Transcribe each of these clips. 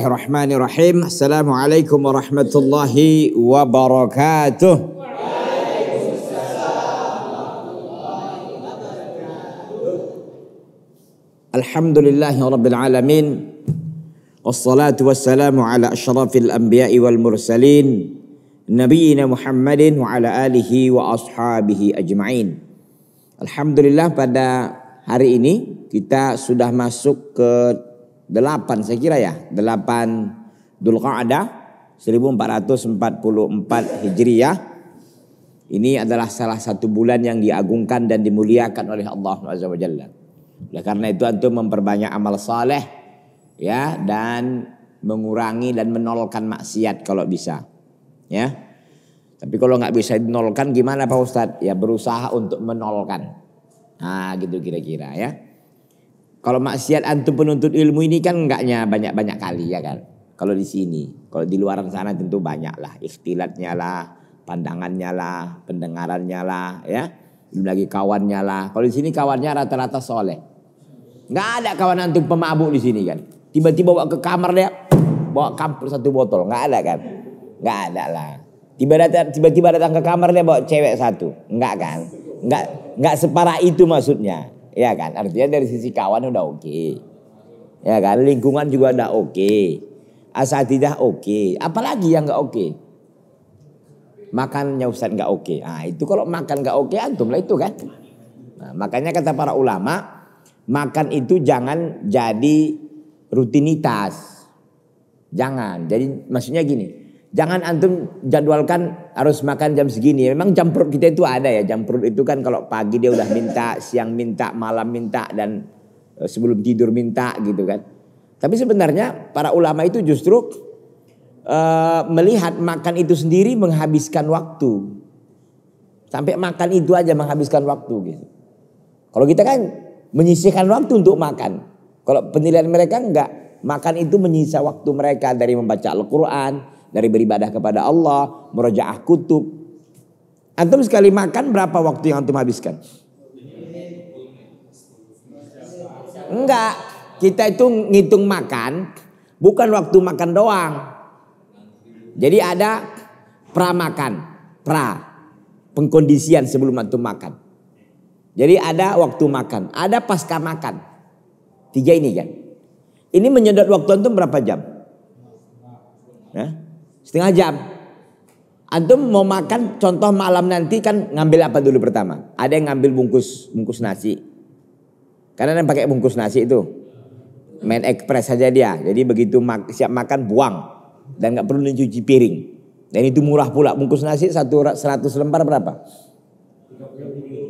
Bismillahirrahmanirrahim. Assalamualaikum warahmatullahi wabarakatuh. Alhamdulillahi rabbil alamin. Wassalatu wassalamu ala asyrafil anbiya'i wal mursalin. Nabiina Muhammadin wa ala alihi wa ashabihi ajma'in. Alhamdulillah pada hari ini kita sudah masuk ke delapan saya kira ya, 8 Dzulqa'dah 1444 hijriyah Ini adalah salah satu bulan yang diagungkan dan dimuliakan oleh Allah Azza wa Jalla. Oleh karena itu antum memperbanyak amal saleh ya dan mengurangi dan menolkan maksiat kalau bisa. Ya. Tapi kalau nggak bisa dinolkan gimana Pak Ustadz? Ya berusaha untuk menolkan. Nah gitu kira-kira ya. Kalau maksiat antum penuntut ilmu ini kan enggaknya banyak-banyak kali ya kan. Kalau di sini, kalau di luar sana tentu banyak lah ikhtilatnya lah, pandangannya lah, pendengarannya lah ya. Belum lagi kawannya lah. Kalau di sini kawannya rata-rata soleh. Enggak ada kawan antum pemabuk di sini kan. Tiba-tiba bawa ke kamar dia, bawa kampur satu botol, enggak ada kan? Enggak ada lah. Tiba-tiba datang ke kamar dia bawa cewek satu, enggak kan? Enggak enggak separah itu maksudnya. Ya kan? Artinya dari sisi kawan udah oke. Okay. Ya kan? Lingkungan juga udah oke. Okay. tidak oke. Okay. Apalagi yang nggak oke? Okay? Makannya Ustaz nggak oke. Okay. Nah itu kalau makan nggak oke okay, antum lah itu kan. Nah, makanya kata para ulama, makan itu jangan jadi rutinitas. Jangan. Jadi maksudnya gini, Jangan antum jadwalkan harus makan jam segini. Memang jam perut kita itu ada ya. Jam perut itu kan kalau pagi dia udah minta, siang minta, malam minta dan eh, sebelum tidur minta gitu kan. Tapi sebenarnya para ulama itu justru uh, melihat makan itu sendiri menghabiskan waktu. Sampai makan itu aja menghabiskan waktu gitu. Kalau kita kan menyisihkan waktu untuk makan. Kalau penilaian mereka enggak, makan itu menyisa waktu mereka dari membaca Al-Qur'an, dari beribadah kepada Allah, merojaah kutub. Antum sekali makan berapa waktu yang antum habiskan? Enggak, kita itu ngitung makan bukan waktu makan doang. Jadi ada pramakan, pra pengkondisian sebelum antum makan. Jadi ada waktu makan, ada pasca makan. Tiga ini kan. Ini menyedot waktu antum berapa jam? Nah, Setengah jam. Antum mau makan contoh malam nanti kan ngambil apa dulu pertama? Ada yang ngambil bungkus bungkus nasi. Karena yang pakai bungkus nasi itu main ekspres saja dia. Jadi begitu mak siap makan buang dan nggak perlu dicuci piring. Dan itu murah pula bungkus nasi satu seratus lembar berapa?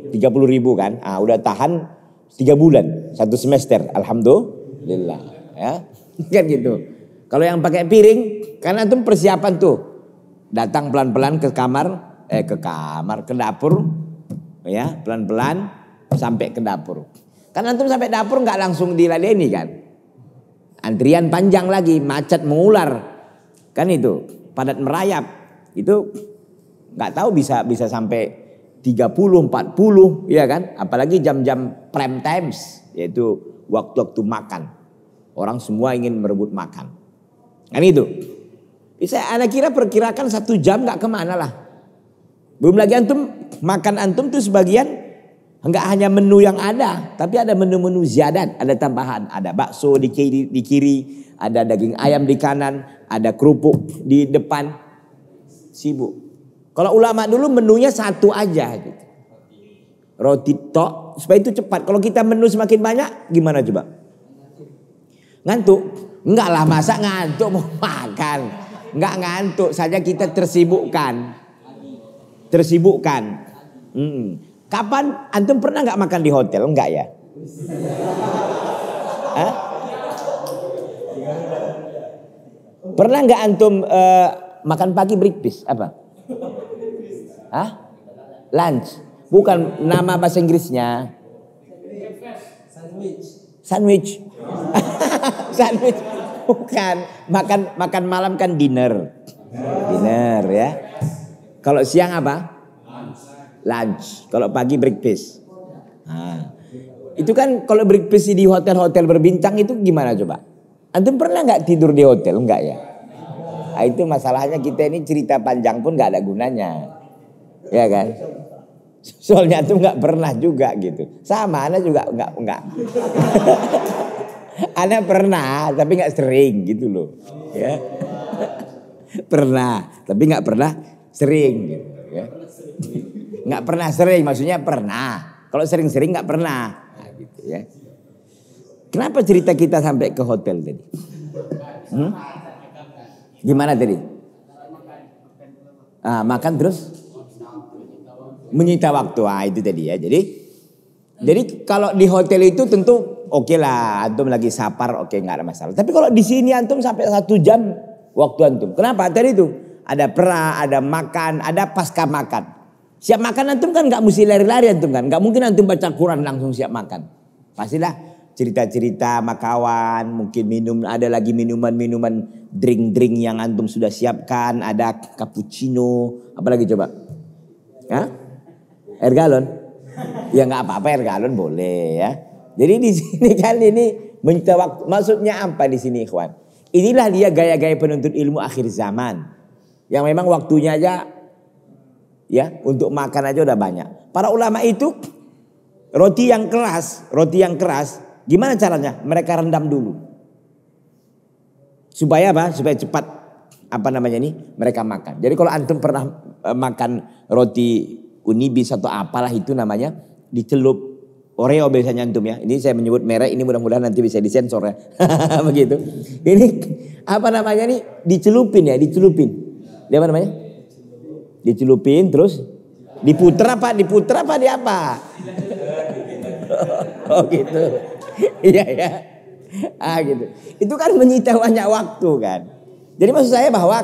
Tiga puluh ribu kan. Ah udah tahan tiga bulan, satu semester. Alhamdulillah ya. Kan gitu. Kalau yang pakai piring, karena itu persiapan tuh. Datang pelan-pelan ke kamar, eh ke kamar, ke dapur. Ya, pelan-pelan sampai ke dapur. Karena itu sampai dapur nggak langsung diladeni kan. Antrian panjang lagi, macet mengular. Kan itu, padat merayap. Itu nggak tahu bisa bisa sampai 30, 40, ya kan? Apalagi jam-jam prime times, yaitu waktu-waktu makan. Orang semua ingin merebut makan. Kan itu. Bisa anak kira perkirakan satu jam nggak kemana lah. Belum lagi antum makan antum tuh sebagian nggak hanya menu yang ada, tapi ada menu-menu ziadat, ada tambahan, ada bakso di kiri, di kiri, ada daging ayam di kanan, ada kerupuk di depan. Sibuk. Kalau ulama dulu menunya satu aja gitu. Roti tok, supaya itu cepat. Kalau kita menu semakin banyak, gimana coba? Ngantuk. Enggak lah masa ngantuk mau makan. Enggak ngantuk saja kita tersibukkan. Tersibukkan. Hmm. Kapan antum pernah enggak makan di hotel? Enggak ya? Hah? Pernah enggak antum uh, makan pagi breakfast apa? Hah? Lunch. Bukan nama bahasa Inggrisnya. Sandwich. Sandwich. sandwich bukan makan makan malam kan dinner dinner ya kalau siang apa lunch kalau pagi breakfast nah, itu kan kalau breakfast di hotel-hotel berbincang itu gimana coba antum pernah nggak tidur di hotel nggak ya nah, itu masalahnya kita ini cerita panjang pun nggak ada gunanya ya kan soalnya tuh nggak pernah juga gitu sama anda juga nggak nggak anda pernah, tapi nggak sering gitu loh. Oh. Ya. pernah, tapi nggak pernah sering gitu ya. Nggak pernah sering, maksudnya pernah. Kalau sering-sering nggak pernah. Nah, gitu ya. Kenapa cerita kita sampai ke hotel tadi? Hmm? Gimana tadi? Ah, makan terus? Menyita waktu. Ah, itu tadi ya. Jadi jadi kalau di hotel itu tentu oke okay lah antum lagi sapar oke okay, nggak ada masalah. Tapi kalau di sini antum sampai satu jam waktu antum. Kenapa? Tadi itu ada pra, ada makan, ada pasca makan. Siap makan antum kan nggak mesti lari-lari antum kan. Nggak mungkin antum baca Quran langsung siap makan. Pastilah cerita-cerita makawan, mungkin minum ada lagi minuman-minuman drink-drink yang antum sudah siapkan, ada cappuccino, apalagi coba. Hah? Air galon. Ya nggak apa-apa air galon boleh ya. Jadi di sini kan ini mencita waktu. Maksudnya apa di sini ikhwan? Inilah dia gaya-gaya penuntut ilmu akhir zaman. Yang memang waktunya aja ya untuk makan aja udah banyak. Para ulama itu roti yang keras, roti yang keras, gimana caranya? Mereka rendam dulu. Supaya apa? Supaya cepat apa namanya ini mereka makan. Jadi kalau antum pernah eh, makan roti unibis atau apalah itu namanya dicelup Oreo biasanya antum ya. Ini saya menyebut merek, ini mudah-mudahan nanti bisa disensor ya. Begitu. Ini apa namanya nih? Dicelupin ya, dicelupin. Dia apa namanya? Dicelupin terus diputer apa? Diputer apa di apa? oh gitu. Iya ya. Ah gitu. Itu kan menyita banyak waktu kan. Jadi maksud saya bahwa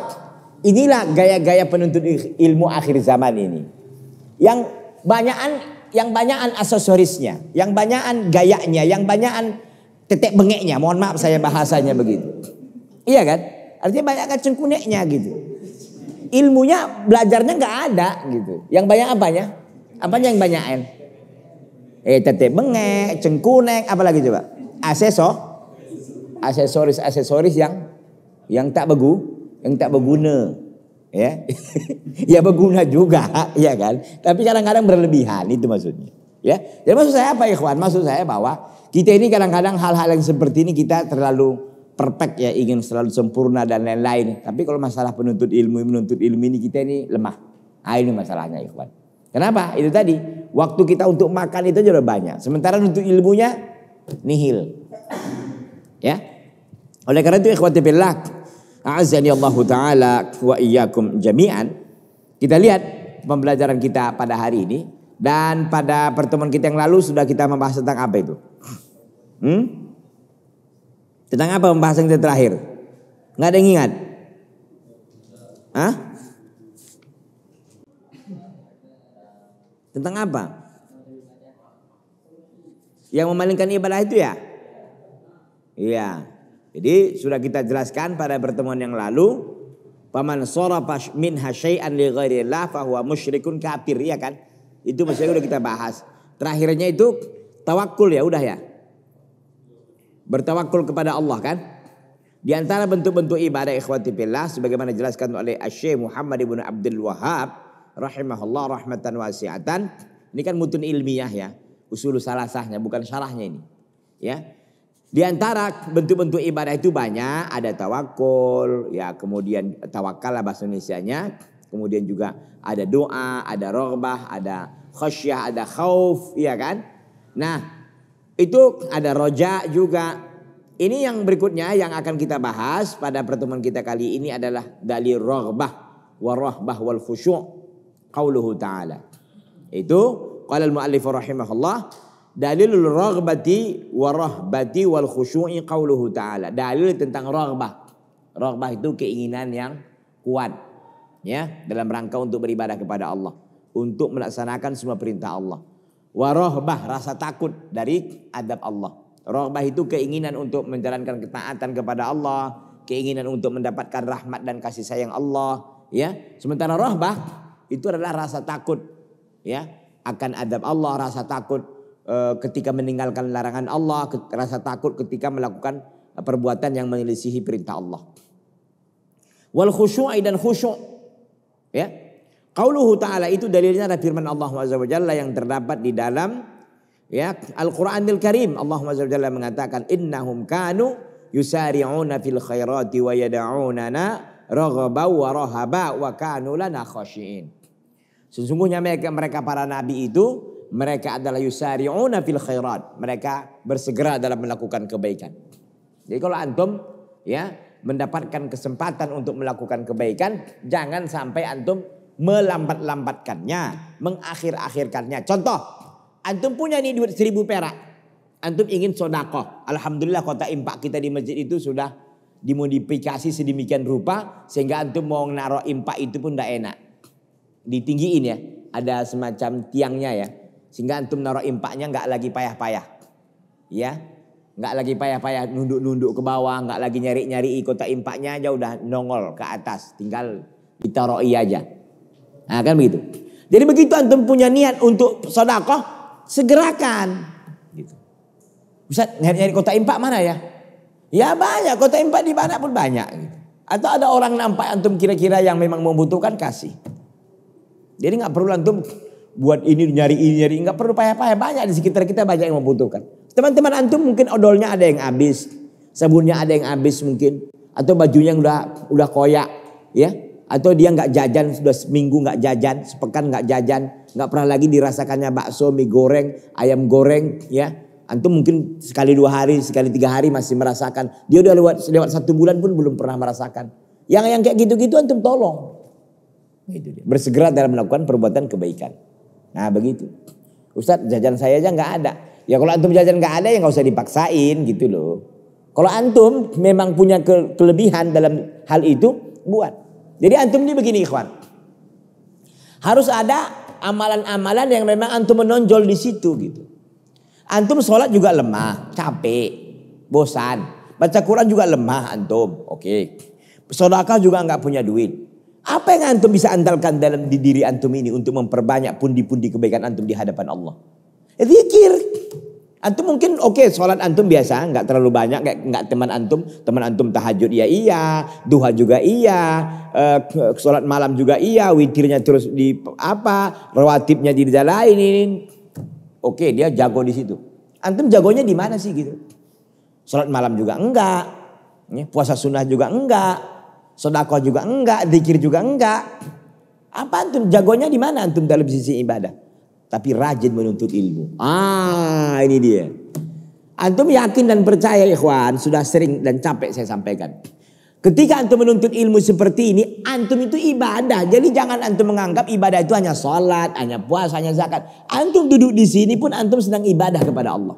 inilah gaya-gaya penuntut ilmu akhir zaman ini. Yang banyakan yang banyakan aksesorisnya, yang banyakan gayanya, yang banyakan tetek bengeknya. Mohon maaf saya bahasanya begitu. Iya kan? Artinya banyak kacung kuneknya gitu. Ilmunya belajarnya nggak ada gitu. Yang banyak apanya? Apanya yang banyakan, Eh tetek bengek, cengkunek, apalagi coba? Aksesor, aksesoris-aksesoris yang yang tak begu, yang tak berguna ya ya berguna juga ya kan tapi kadang-kadang berlebihan itu maksudnya ya jadi maksud saya apa ikhwan maksud saya bahwa kita ini kadang-kadang hal-hal yang seperti ini kita terlalu perfect ya ingin selalu sempurna dan lain-lain tapi kalau masalah penuntut ilmu penuntut ilmu ini kita ini lemah Ah, ini masalahnya ikhwan kenapa itu tadi waktu kita untuk makan itu sudah banyak sementara untuk ilmunya nihil ya oleh karena itu ikhwati billah A'azani Allahu taala wa iyyakum jami'an. Kita lihat pembelajaran kita pada hari ini dan pada pertemuan kita yang lalu sudah kita membahas tentang apa itu? Hmm? Tentang apa pembahasan kita terakhir? Enggak ada yang ingat? Hah? Tentang apa? Yang memalingkan ibadah itu ya? Iya. Jadi sudah kita jelaskan pada pertemuan yang lalu paman sarafa min hasyai'an li ghairillah fahuwa musyrikun kafir ya kan? Itu maksudnya sudah kita bahas. Terakhirnya itu tawakul ya udah ya. Bertawakul kepada Allah kan? Di antara bentuk-bentuk ibadah ikhwati billah sebagaimana dijelaskan oleh Syekh Muhammad ibnu Abdul Wahab rahimahullah rahmatan wasiatan. Ini kan mutun ilmiah ya, usul salasahnya bukan syarahnya ini. Ya. Di antara bentuk-bentuk ibadah itu banyak, ada tawakul, ya kemudian tawakal lah bahasa Indonesia-nya, kemudian juga ada doa, ada rohbah, ada khosyah, ada khauf, iya kan? Nah, itu ada roja juga. Ini yang berikutnya yang akan kita bahas pada pertemuan kita kali ini adalah dalil rohbah, warohbah wal khusyuk, qauluhu ta'ala. Itu qala muallif rahimahullah Dalilul raghbati wa rahbati wal khusyu'i qauluhu ta'ala. Dalil tentang raghbah. Raghbah itu keinginan yang kuat ya dalam rangka untuk beribadah kepada Allah, untuk melaksanakan semua perintah Allah. Wa rahbah rasa takut dari adab Allah. Raghbah itu keinginan untuk menjalankan ketaatan kepada Allah, keinginan untuk mendapatkan rahmat dan kasih sayang Allah, ya. Sementara rahbah itu adalah rasa takut ya akan adab Allah, rasa takut Eh, ketika meninggalkan larangan Allah, rasa takut ketika melakukan perbuatan yang menyelisihi perintah Allah. Wal khusyu'i dan khusyuk ya. Qauluhu ta'ala itu dalilnya ada firman Allah Azza wa yang terdapat di dalam ya Al-Qur'anil Karim. Allah Azza wa mengatakan innahum kanu yusari'una fil khairati wa yad'unana raghaba wa rahaba wa kanu lana khashiin. Sesungguhnya mereka, mereka para nabi itu mereka adalah yusari'una fil khairat. Mereka bersegera dalam melakukan kebaikan. Jadi kalau antum ya mendapatkan kesempatan untuk melakukan kebaikan, jangan sampai antum melambat-lambatkannya, mengakhir-akhirkannya. Contoh, antum punya nih duit seribu perak. Antum ingin sodakoh. Alhamdulillah kota impak kita di masjid itu sudah dimodifikasi sedemikian rupa sehingga antum mau naruh impak itu pun tidak enak. Ditinggiin ya, ada semacam tiangnya ya. Sehingga antum naruh impaknya nggak lagi payah-payah. Ya, nggak lagi payah-payah nunduk-nunduk ke bawah, nggak lagi nyari-nyari kota impaknya aja udah nongol ke atas, tinggal ditaruh iya aja. Nah, kan begitu. Jadi begitu antum punya niat untuk sodakoh, segerakan. Gitu. Ustaz, nyari-nyari kota impak mana ya? Ya banyak, kota impak di mana pun banyak. Gitu. Atau ada orang nampak antum kira-kira yang memang membutuhkan, kasih. Jadi nggak perlu antum buat ini nyari ini nyari nggak perlu payah-payah banyak di sekitar kita banyak yang membutuhkan. Teman-teman antum mungkin odolnya ada yang habis, sabunnya ada yang habis mungkin, atau bajunya yang udah udah koyak, ya, atau dia nggak jajan sudah seminggu nggak jajan, sepekan nggak jajan, nggak pernah lagi dirasakannya bakso, mie goreng, ayam goreng, ya. Antum mungkin sekali dua hari, sekali tiga hari masih merasakan. Dia udah lewat lewat satu bulan pun belum pernah merasakan. Yang yang kayak gitu-gitu antum tolong. Bersegera dalam melakukan perbuatan kebaikan. Nah begitu. Ustadz jajan saya aja nggak ada. Ya kalau antum jajan nggak ada ya nggak usah dipaksain gitu loh. Kalau antum memang punya ke kelebihan dalam hal itu buat. Jadi antum ini begini ikhwan. Harus ada amalan-amalan yang memang antum menonjol di situ gitu. Antum sholat juga lemah, capek, bosan. Baca Quran juga lemah antum, oke. Okay. Sodaka juga nggak punya duit. Apa yang antum bisa andalkan dalam di diri antum ini untuk memperbanyak pundi-pundi kebaikan antum di hadapan Allah? Ya, zikir. Antum mungkin oke okay, sholat antum biasa, nggak terlalu banyak, nggak teman antum, teman antum tahajud ya iya, duha juga iya, uh, sholat malam juga iya, witirnya terus di apa, rawatibnya di lain ini. Oke okay, dia jago di situ. Antum jagonya di mana sih gitu? Sholat malam juga enggak, ya, puasa sunnah juga enggak, Sodako juga enggak, dzikir juga enggak. Apa antum jagonya di mana antum dalam sisi ibadah? Tapi rajin menuntut ilmu. Ah, ini dia. Antum yakin dan percaya ikhwan, sudah sering dan capek saya sampaikan. Ketika antum menuntut ilmu seperti ini, antum itu ibadah. Jadi jangan antum menganggap ibadah itu hanya sholat, hanya puasa, hanya zakat. Antum duduk di sini pun antum sedang ibadah kepada Allah.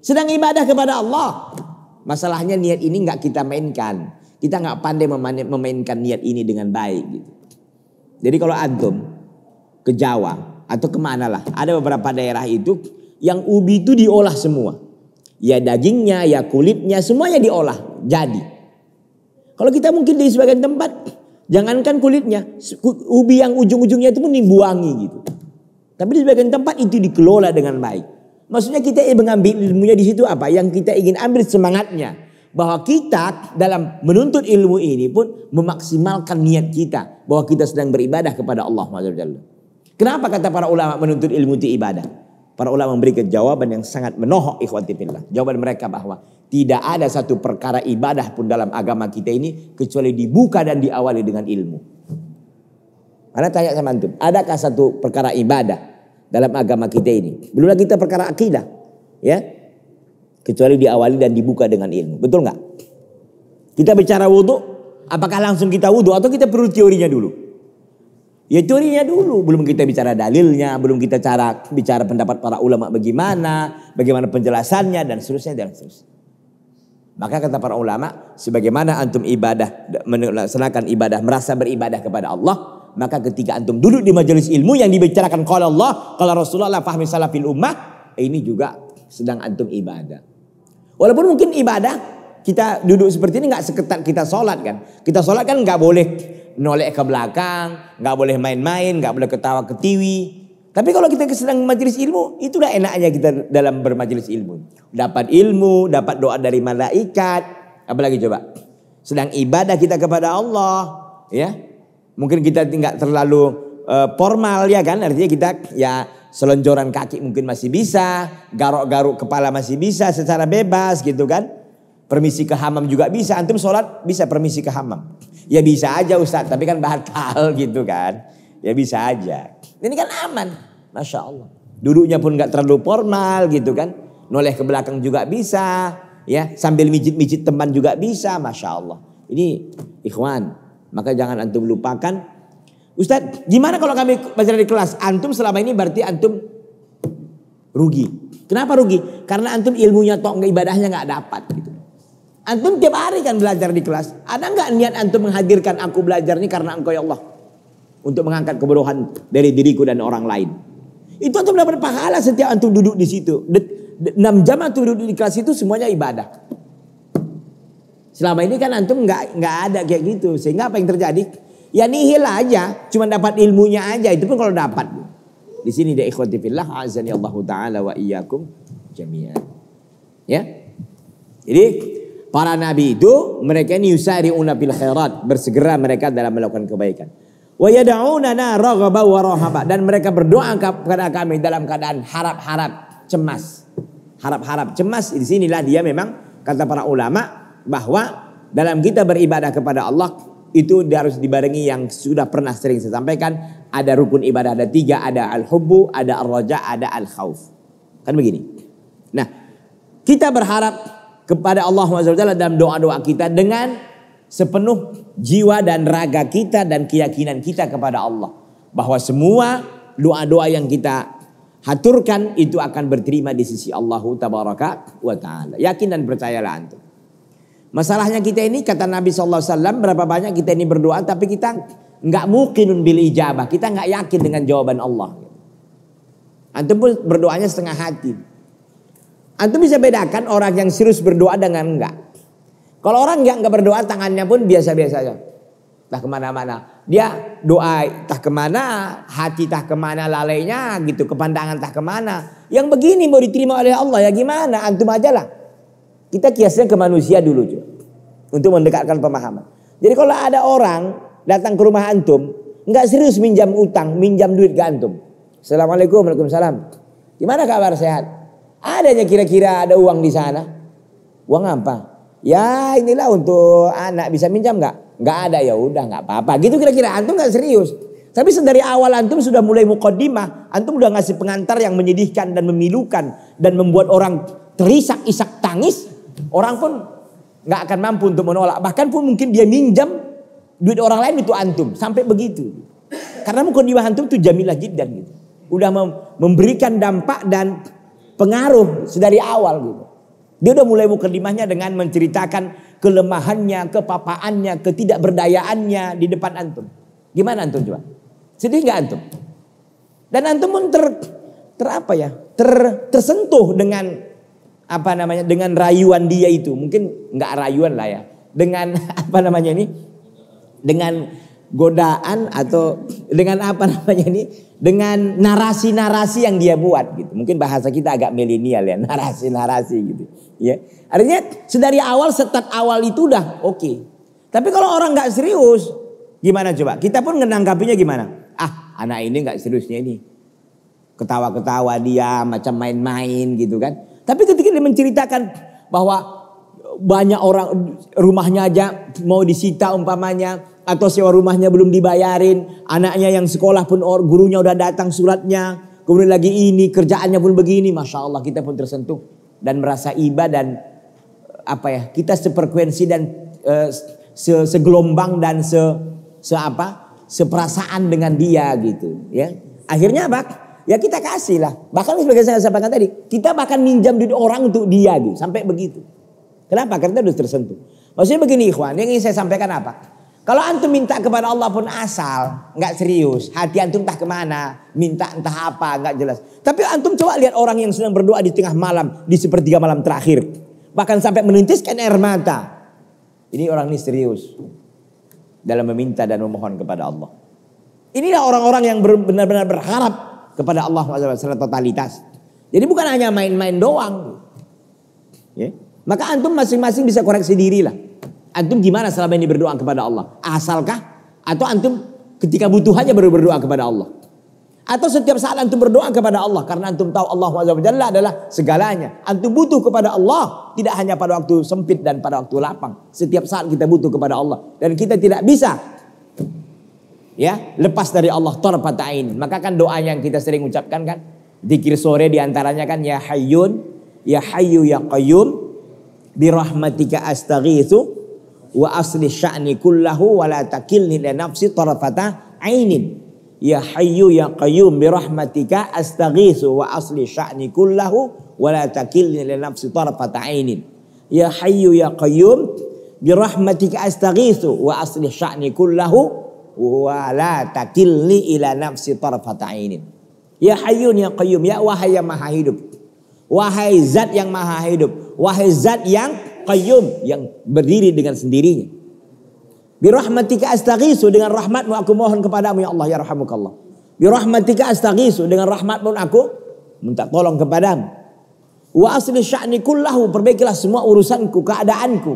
Sedang ibadah kepada Allah. Masalahnya niat ini nggak kita mainkan. Kita nggak pandai memainkan niat ini dengan baik. Gitu. Jadi kalau antum ke Jawa atau kemana lah, ada beberapa daerah itu yang ubi itu diolah semua. Ya dagingnya, ya kulitnya, semuanya diolah jadi. Kalau kita mungkin di sebagian tempat, jangankan kulitnya, ubi yang ujung-ujungnya itu pun dibuangi gitu. Tapi di sebagian tempat itu dikelola dengan baik. Maksudnya kita mengambil ilmunya di situ apa? Yang kita ingin ambil semangatnya bahwa kita dalam menuntut ilmu ini pun memaksimalkan niat kita bahwa kita sedang beribadah kepada Allah Kenapa kata para ulama menuntut ilmu itu ibadah? Para ulama memberikan jawaban yang sangat menohok ikhwati billah. Jawaban mereka bahwa tidak ada satu perkara ibadah pun dalam agama kita ini kecuali dibuka dan diawali dengan ilmu. Karena tanya sama antum, adakah satu perkara ibadah dalam agama kita ini? Belumlah kita perkara akidah, ya Kecuali diawali dan dibuka dengan ilmu. Betul nggak? Kita bicara wudhu, apakah langsung kita wudhu atau kita perlu teorinya dulu? Ya teorinya dulu, belum kita bicara dalilnya, belum kita cara bicara pendapat para ulama bagaimana, bagaimana penjelasannya dan seterusnya dan seterusnya. Maka kata para ulama, sebagaimana antum ibadah melaksanakan ibadah merasa beribadah kepada Allah, maka ketika antum duduk di majelis ilmu yang dibicarakan kalau Allah, kalau Rasulullah, fahmi salafil ummah, eh, ini juga sedang antum ibadah. Walaupun mungkin ibadah kita duduk seperti ini nggak seketat kita sholat kan. Kita sholat kan nggak boleh nolak ke belakang, nggak boleh main-main, nggak boleh ketawa ketiwi. Tapi kalau kita sedang majelis ilmu, itulah enaknya kita dalam bermajelis ilmu. Dapat ilmu, dapat doa dari malaikat, apalagi coba. Sedang ibadah kita kepada Allah, ya. Mungkin kita tidak terlalu uh, formal ya kan, artinya kita ya selonjoran kaki mungkin masih bisa, garuk-garuk kepala masih bisa secara bebas gitu kan. Permisi ke hamam juga bisa, antum sholat bisa permisi ke hamam. Ya bisa aja Ustaz, tapi kan batal gitu kan. Ya bisa aja. Ini kan aman, Masya Allah. Duduknya pun gak terlalu formal gitu kan. Noleh ke belakang juga bisa. ya Sambil mijit-mijit teman juga bisa, Masya Allah. Ini ikhwan, maka jangan antum lupakan Ustadz, gimana kalau kami belajar di kelas? Antum selama ini berarti antum rugi. Kenapa rugi? Karena antum ilmunya tok nggak ibadahnya nggak dapat. Gitu. Antum tiap hari kan belajar di kelas. Ada nggak niat antum menghadirkan aku belajar ini karena engkau ya Allah untuk mengangkat kebodohan dari diriku dan orang lain. Itu antum dapat pahala setiap antum duduk di situ. 6 jam antum duduk di kelas itu semuanya ibadah. Selama ini kan antum nggak nggak ada kayak gitu. Sehingga apa yang terjadi? Ya nihil aja, cuma dapat ilmunya aja. Itu pun kalau dapat. Di sini dia ikhwati fillah azani Allah taala wa iyyakum jami'an. Ya. Jadi para nabi itu mereka ini yusari'una bil khairat, bersegera mereka dalam melakukan kebaikan. Wa yad'unana raghaba wa rahaba dan mereka berdoa kepada kami dalam keadaan harap-harap cemas. Harap-harap cemas di sinilah dia memang kata para ulama bahwa dalam kita beribadah kepada Allah itu harus dibarengi yang sudah pernah sering saya sampaikan. Ada rukun ibadah, ada tiga, ada al-hubbu, ada al-raja, ada al-khawf. Kan begini. Nah, kita berharap kepada Allah SWT dalam doa-doa kita dengan sepenuh jiwa dan raga kita dan keyakinan kita kepada Allah. Bahwa semua doa-doa yang kita haturkan itu akan berterima di sisi Allah Ta'ala. Yakin dan percayalah antum. Masalahnya kita ini kata Nabi SAW berapa banyak kita ini berdoa tapi kita nggak mungkin bil ijabah. Kita nggak yakin dengan jawaban Allah. Antum pun berdoanya setengah hati. Antum bisa bedakan orang yang serius berdoa dengan enggak. Kalau orang yang nggak berdoa tangannya pun biasa-biasa saja. Tak kemana-mana. Dia doa tak kemana, hati tak kemana lalainya gitu, kepandangan tak kemana. Yang begini mau diterima oleh Allah ya gimana? Antum aja lah. Kita kiasnya ke manusia dulu. Untuk mendekatkan pemahaman. Jadi kalau ada orang datang ke rumah antum, nggak serius minjam utang, minjam duit ke antum. Assalamualaikum, waalaikumsalam. Gimana kabar sehat? Adanya kira-kira ada uang di sana? Uang apa? Ya inilah untuk anak bisa minjam nggak? Nggak ada ya udah nggak apa-apa. Gitu kira-kira antum nggak serius. Tapi dari awal antum sudah mulai mukodimah, antum sudah ngasih pengantar yang menyedihkan dan memilukan dan membuat orang terisak-isak tangis, orang pun nggak akan mampu untuk menolak. Bahkan pun mungkin dia minjam duit orang lain itu antum sampai begitu. Karena di antum itu jamilah jiddan gitu. Udah memberikan dampak dan pengaruh dari awal gitu. Dia udah mulai mukadimahnya dengan menceritakan kelemahannya, kepapaannya, ketidakberdayaannya di depan antum. Gimana antum coba? Sedih nggak antum? Dan antum pun ter, ter apa ya? Ter, tersentuh dengan apa namanya dengan rayuan dia itu mungkin nggak rayuan lah ya dengan apa namanya ini dengan godaan atau dengan apa namanya ini dengan narasi-narasi yang dia buat gitu mungkin bahasa kita agak milenial ya narasi-narasi gitu ya artinya sedari awal setat awal itu udah oke okay. tapi kalau orang nggak serius gimana coba kita pun menanggapinya gimana ah anak ini nggak seriusnya ini ketawa-ketawa dia macam main-main gitu kan tapi ketika dia menceritakan bahwa banyak orang rumahnya aja mau disita umpamanya atau sewa rumahnya belum dibayarin, anaknya yang sekolah pun or, gurunya udah datang suratnya, kemudian lagi ini kerjaannya pun begini, masya Allah kita pun tersentuh dan merasa iba dan eh, apa ya kita sefrekuensi dan uh, segelombang dan se, se apa seperasaan dengan dia gitu ya akhirnya apa Ya kita kasih lah. Bahkan sebagai saya sampaikan tadi, kita bahkan minjam duit orang untuk dia gitu. Sampai begitu. Kenapa? Karena sudah tersentuh. Maksudnya begini ikhwan, yang ingin saya sampaikan apa? Kalau antum minta kepada Allah pun asal, nggak serius. Hati antum entah kemana, minta entah apa, nggak jelas. Tapi antum coba lihat orang yang sedang berdoa di tengah malam, di sepertiga malam terakhir. Bahkan sampai menintiskan air mata. Ini orang ini serius. Dalam meminta dan memohon kepada Allah. Inilah orang-orang yang benar-benar berharap kepada Allah SWT totalitas. Jadi bukan hanya main-main doang. Ya. Maka antum masing-masing bisa koreksi diri lah. Antum gimana selama ini berdoa kepada Allah? Asalkah? Atau antum ketika butuh hanya baru berdoa kepada Allah? Atau setiap saat antum berdoa kepada Allah karena antum tahu Allah SWT adalah segalanya. Antum butuh kepada Allah tidak hanya pada waktu sempit dan pada waktu lapang. Setiap saat kita butuh kepada Allah dan kita tidak bisa ya lepas dari Allah torpatain Maka kan doa yang kita sering ucapkan kan dikir sore diantaranya kan ya hayyun ya Hayu, ya qayyum bi rahmatika astaghitsu wa asli sya'ni kullahu wa la takilni li nafsi tarfata ainin. Ya Hayu, ya qayyum bi rahmatika astaghitsu wa asli sya'ni kullahu wa la takilni li nafsi tarfata ainin. Ya Hayu, ya qayyum bi rahmatika astaghitsu wa asli sya'ni kullahu wala takilni ila nafsi tarfata ainin. Ya Hayyun ya Qayyum, ya wahai yang maha hidup. Wahai zat yang maha hidup, wahai zat yang qayyum yang berdiri dengan sendirinya. Bi rahmatika astaghisu dengan rahmatmu aku mohon kepadamu ya Allah ya rahmukallah. Bi rahmatika astaghisu dengan rahmatmu aku minta tolong kepadamu. Wa asli sya'ni kullahu perbaikilah semua urusanku, keadaanku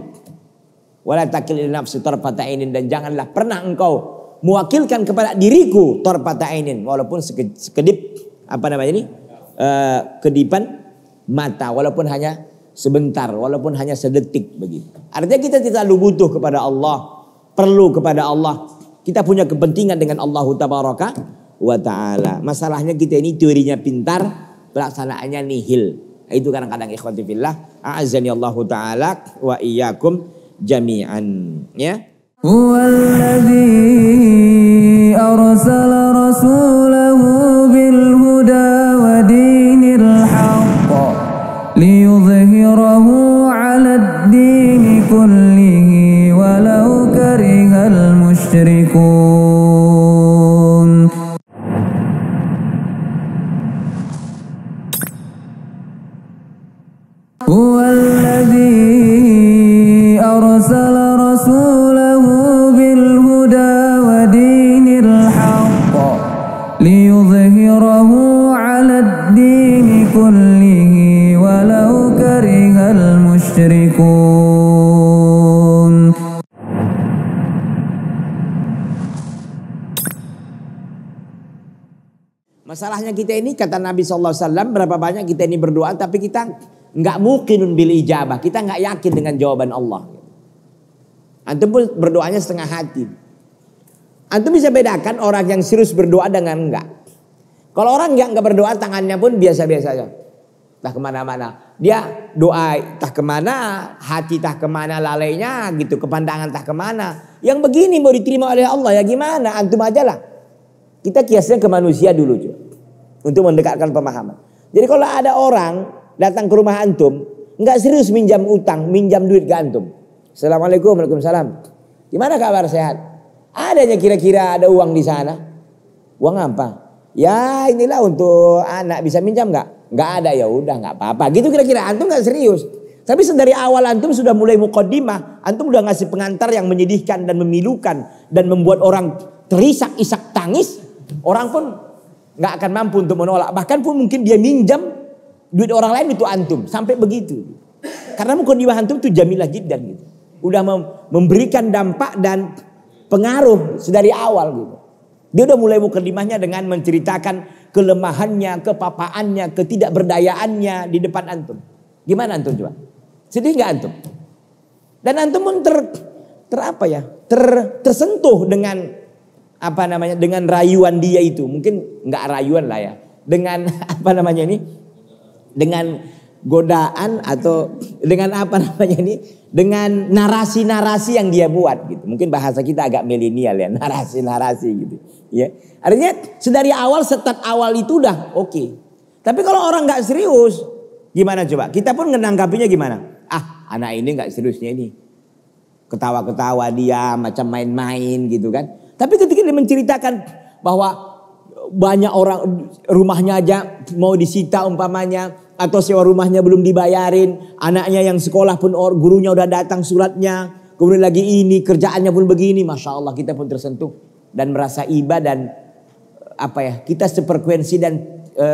wala takil nafsi tarfata ainin dan janganlah pernah engkau mewakilkan kepada diriku torpata ainin walaupun sekedip apa namanya ini e, kedipan mata walaupun hanya sebentar walaupun hanya sedetik begitu. Artinya kita tidak butuh kepada Allah, perlu kepada Allah. Kita punya kepentingan dengan Allah tabaraka wa taala. Masalahnya kita ini teorinya pintar, pelaksanaannya nihil. Itu kadang-kadang ikhwati fillah, a'azani Allah taala wa iyyakum jami'an, ya. هو الذي أرسل رسولا kita ini kata Nabi SAW berapa banyak kita ini berdoa tapi kita nggak mungkin bil ijabah. Kita nggak yakin dengan jawaban Allah. Antum pun berdoanya setengah hati. Antum bisa bedakan orang yang serius berdoa dengan enggak. Kalau orang yang nggak berdoa tangannya pun biasa-biasa saja. tak kemana-mana. Dia doa tak kemana, hati tak kemana lalainya gitu, kepandangan tak kemana. Yang begini mau diterima oleh Allah ya gimana? Antum aja lah. Kita kiasnya ke manusia dulu juga untuk mendekatkan pemahaman. Jadi kalau ada orang datang ke rumah antum, nggak serius minjam utang, minjam duit ke antum. Assalamualaikum, waalaikumsalam. Gimana kabar sehat? Adanya kira-kira ada uang di sana? Uang apa? Ya inilah untuk anak bisa minjam nggak? Nggak ada ya udah nggak apa-apa. Gitu kira-kira antum nggak serius. Tapi dari awal antum sudah mulai mukodimah, antum sudah ngasih pengantar yang menyedihkan dan memilukan dan membuat orang terisak-isak tangis, orang pun nggak akan mampu untuk menolak. Bahkan pun mungkin dia minjam duit orang lain itu antum sampai begitu. Karena di antum itu jamilah jiddan gitu. Udah memberikan dampak dan pengaruh dari awal gitu. Dia udah mulai mukadimahnya dengan menceritakan kelemahannya, kepapaannya, ketidakberdayaannya di depan antum. Gimana antum coba? Sedih nggak antum? Dan antum pun ter, ter apa ya? Ter, tersentuh dengan apa namanya dengan rayuan dia itu mungkin nggak rayuan lah ya dengan apa namanya ini dengan godaan atau dengan apa namanya ini dengan narasi-narasi yang dia buat gitu mungkin bahasa kita agak milenial ya narasi-narasi gitu ya artinya sedari awal setat awal itu udah oke okay. tapi kalau orang nggak serius gimana coba kita pun menanggapinya gimana ah anak ini nggak seriusnya ini ketawa-ketawa dia macam main-main gitu kan tapi ketika dia menceritakan bahwa banyak orang rumahnya aja mau disita umpamanya atau sewa rumahnya belum dibayarin, anaknya yang sekolah pun gurunya udah datang suratnya, kemudian lagi ini kerjaannya pun begini, masya Allah kita pun tersentuh dan merasa iba dan eh, apa ya kita sefrekuensi dan e,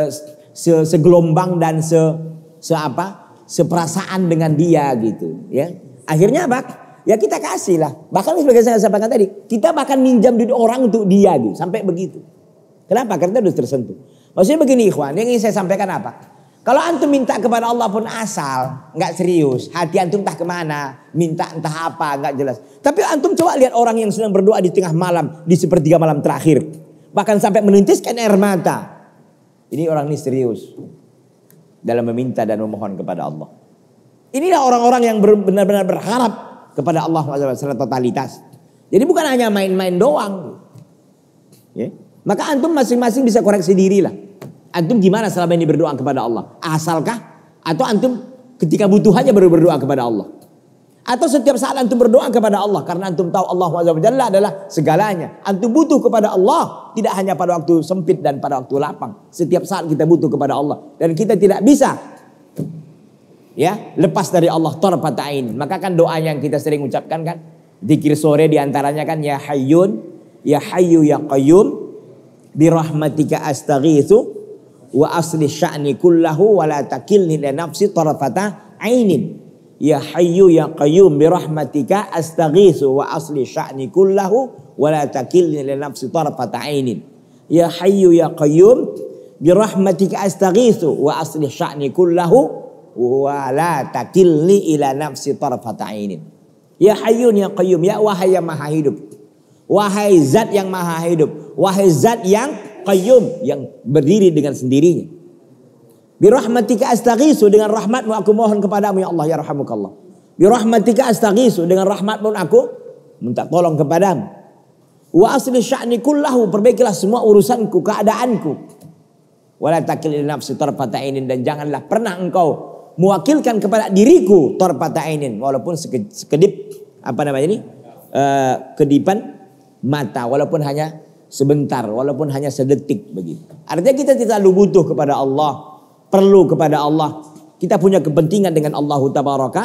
se segelombang dan se se apa seperasaan dengan dia gitu ya akhirnya apa Ya kita kasih lah. Bahkan sebagai saya sampaikan tadi, kita bahkan minjam duit orang untuk dia gitu. Sampai begitu. Kenapa? Karena kita sudah tersentuh. Maksudnya begini ikhwan, yang ingin saya sampaikan apa? Kalau antum minta kepada Allah pun asal, nggak serius, hati antum entah kemana, minta entah apa, nggak jelas. Tapi antum coba lihat orang yang sedang berdoa di tengah malam, di sepertiga malam terakhir, bahkan sampai menitiskan air mata. Ini orang ini serius dalam meminta dan memohon kepada Allah. Inilah orang-orang yang benar-benar berharap kepada Allah SWT totalitas. Jadi bukan hanya main-main doang. Ya. Maka antum masing-masing bisa koreksi diri lah. Antum gimana selama ini berdoa kepada Allah? Asalkah? Atau antum ketika butuh aja baru berdoa kepada Allah? Atau setiap saat antum berdoa kepada Allah karena antum tahu Allah SWT adalah segalanya. Antum butuh kepada Allah tidak hanya pada waktu sempit dan pada waktu lapang. Setiap saat kita butuh kepada Allah dan kita tidak bisa ya lepas dari Allah torpatain Maka kan doa yang kita sering ucapkan kan dikir sore diantaranya kan ya hayyun ya Hayu, ya qayyum bi rahmatika astaghitsu wa asli sya'ni kullahu wa la takilni li nafsi tarafata ainin. Ya Hayu ya qayyum bi rahmatika astaghitsu wa asli sya'ni kullahu wa la takilni li nafsi tarafata ainin. Ya Hayu ya qayyum bi rahmatika astaghitsu wa asli sya'ni kullahu wala takilni ila nafsi tarfata'inin. Ya hayyun ya qayyum ya wahai yang maha hidup. Wahai zat yang maha hidup. Wahai zat yang qayyum yang berdiri dengan sendirinya. Birahmatika astaghisu dengan rahmatmu aku mohon kepadamu ya Allah ya rahamukallah. Birahmatika astaghisu dengan rahmatmu aku minta tolong kepadamu. Wa asli sya'ni kullahu perbaikilah semua urusanku, keadaanku. Wala takil nafsi tarfata'inin dan janganlah pernah engkau mewakilkan kepada diriku torpata ainin walaupun sekedip apa namanya ini uh, kedipan mata walaupun hanya sebentar walaupun hanya sedetik begitu. Artinya kita tidak selalu butuh kepada Allah, perlu kepada Allah. Kita punya kepentingan dengan Allah tabaraka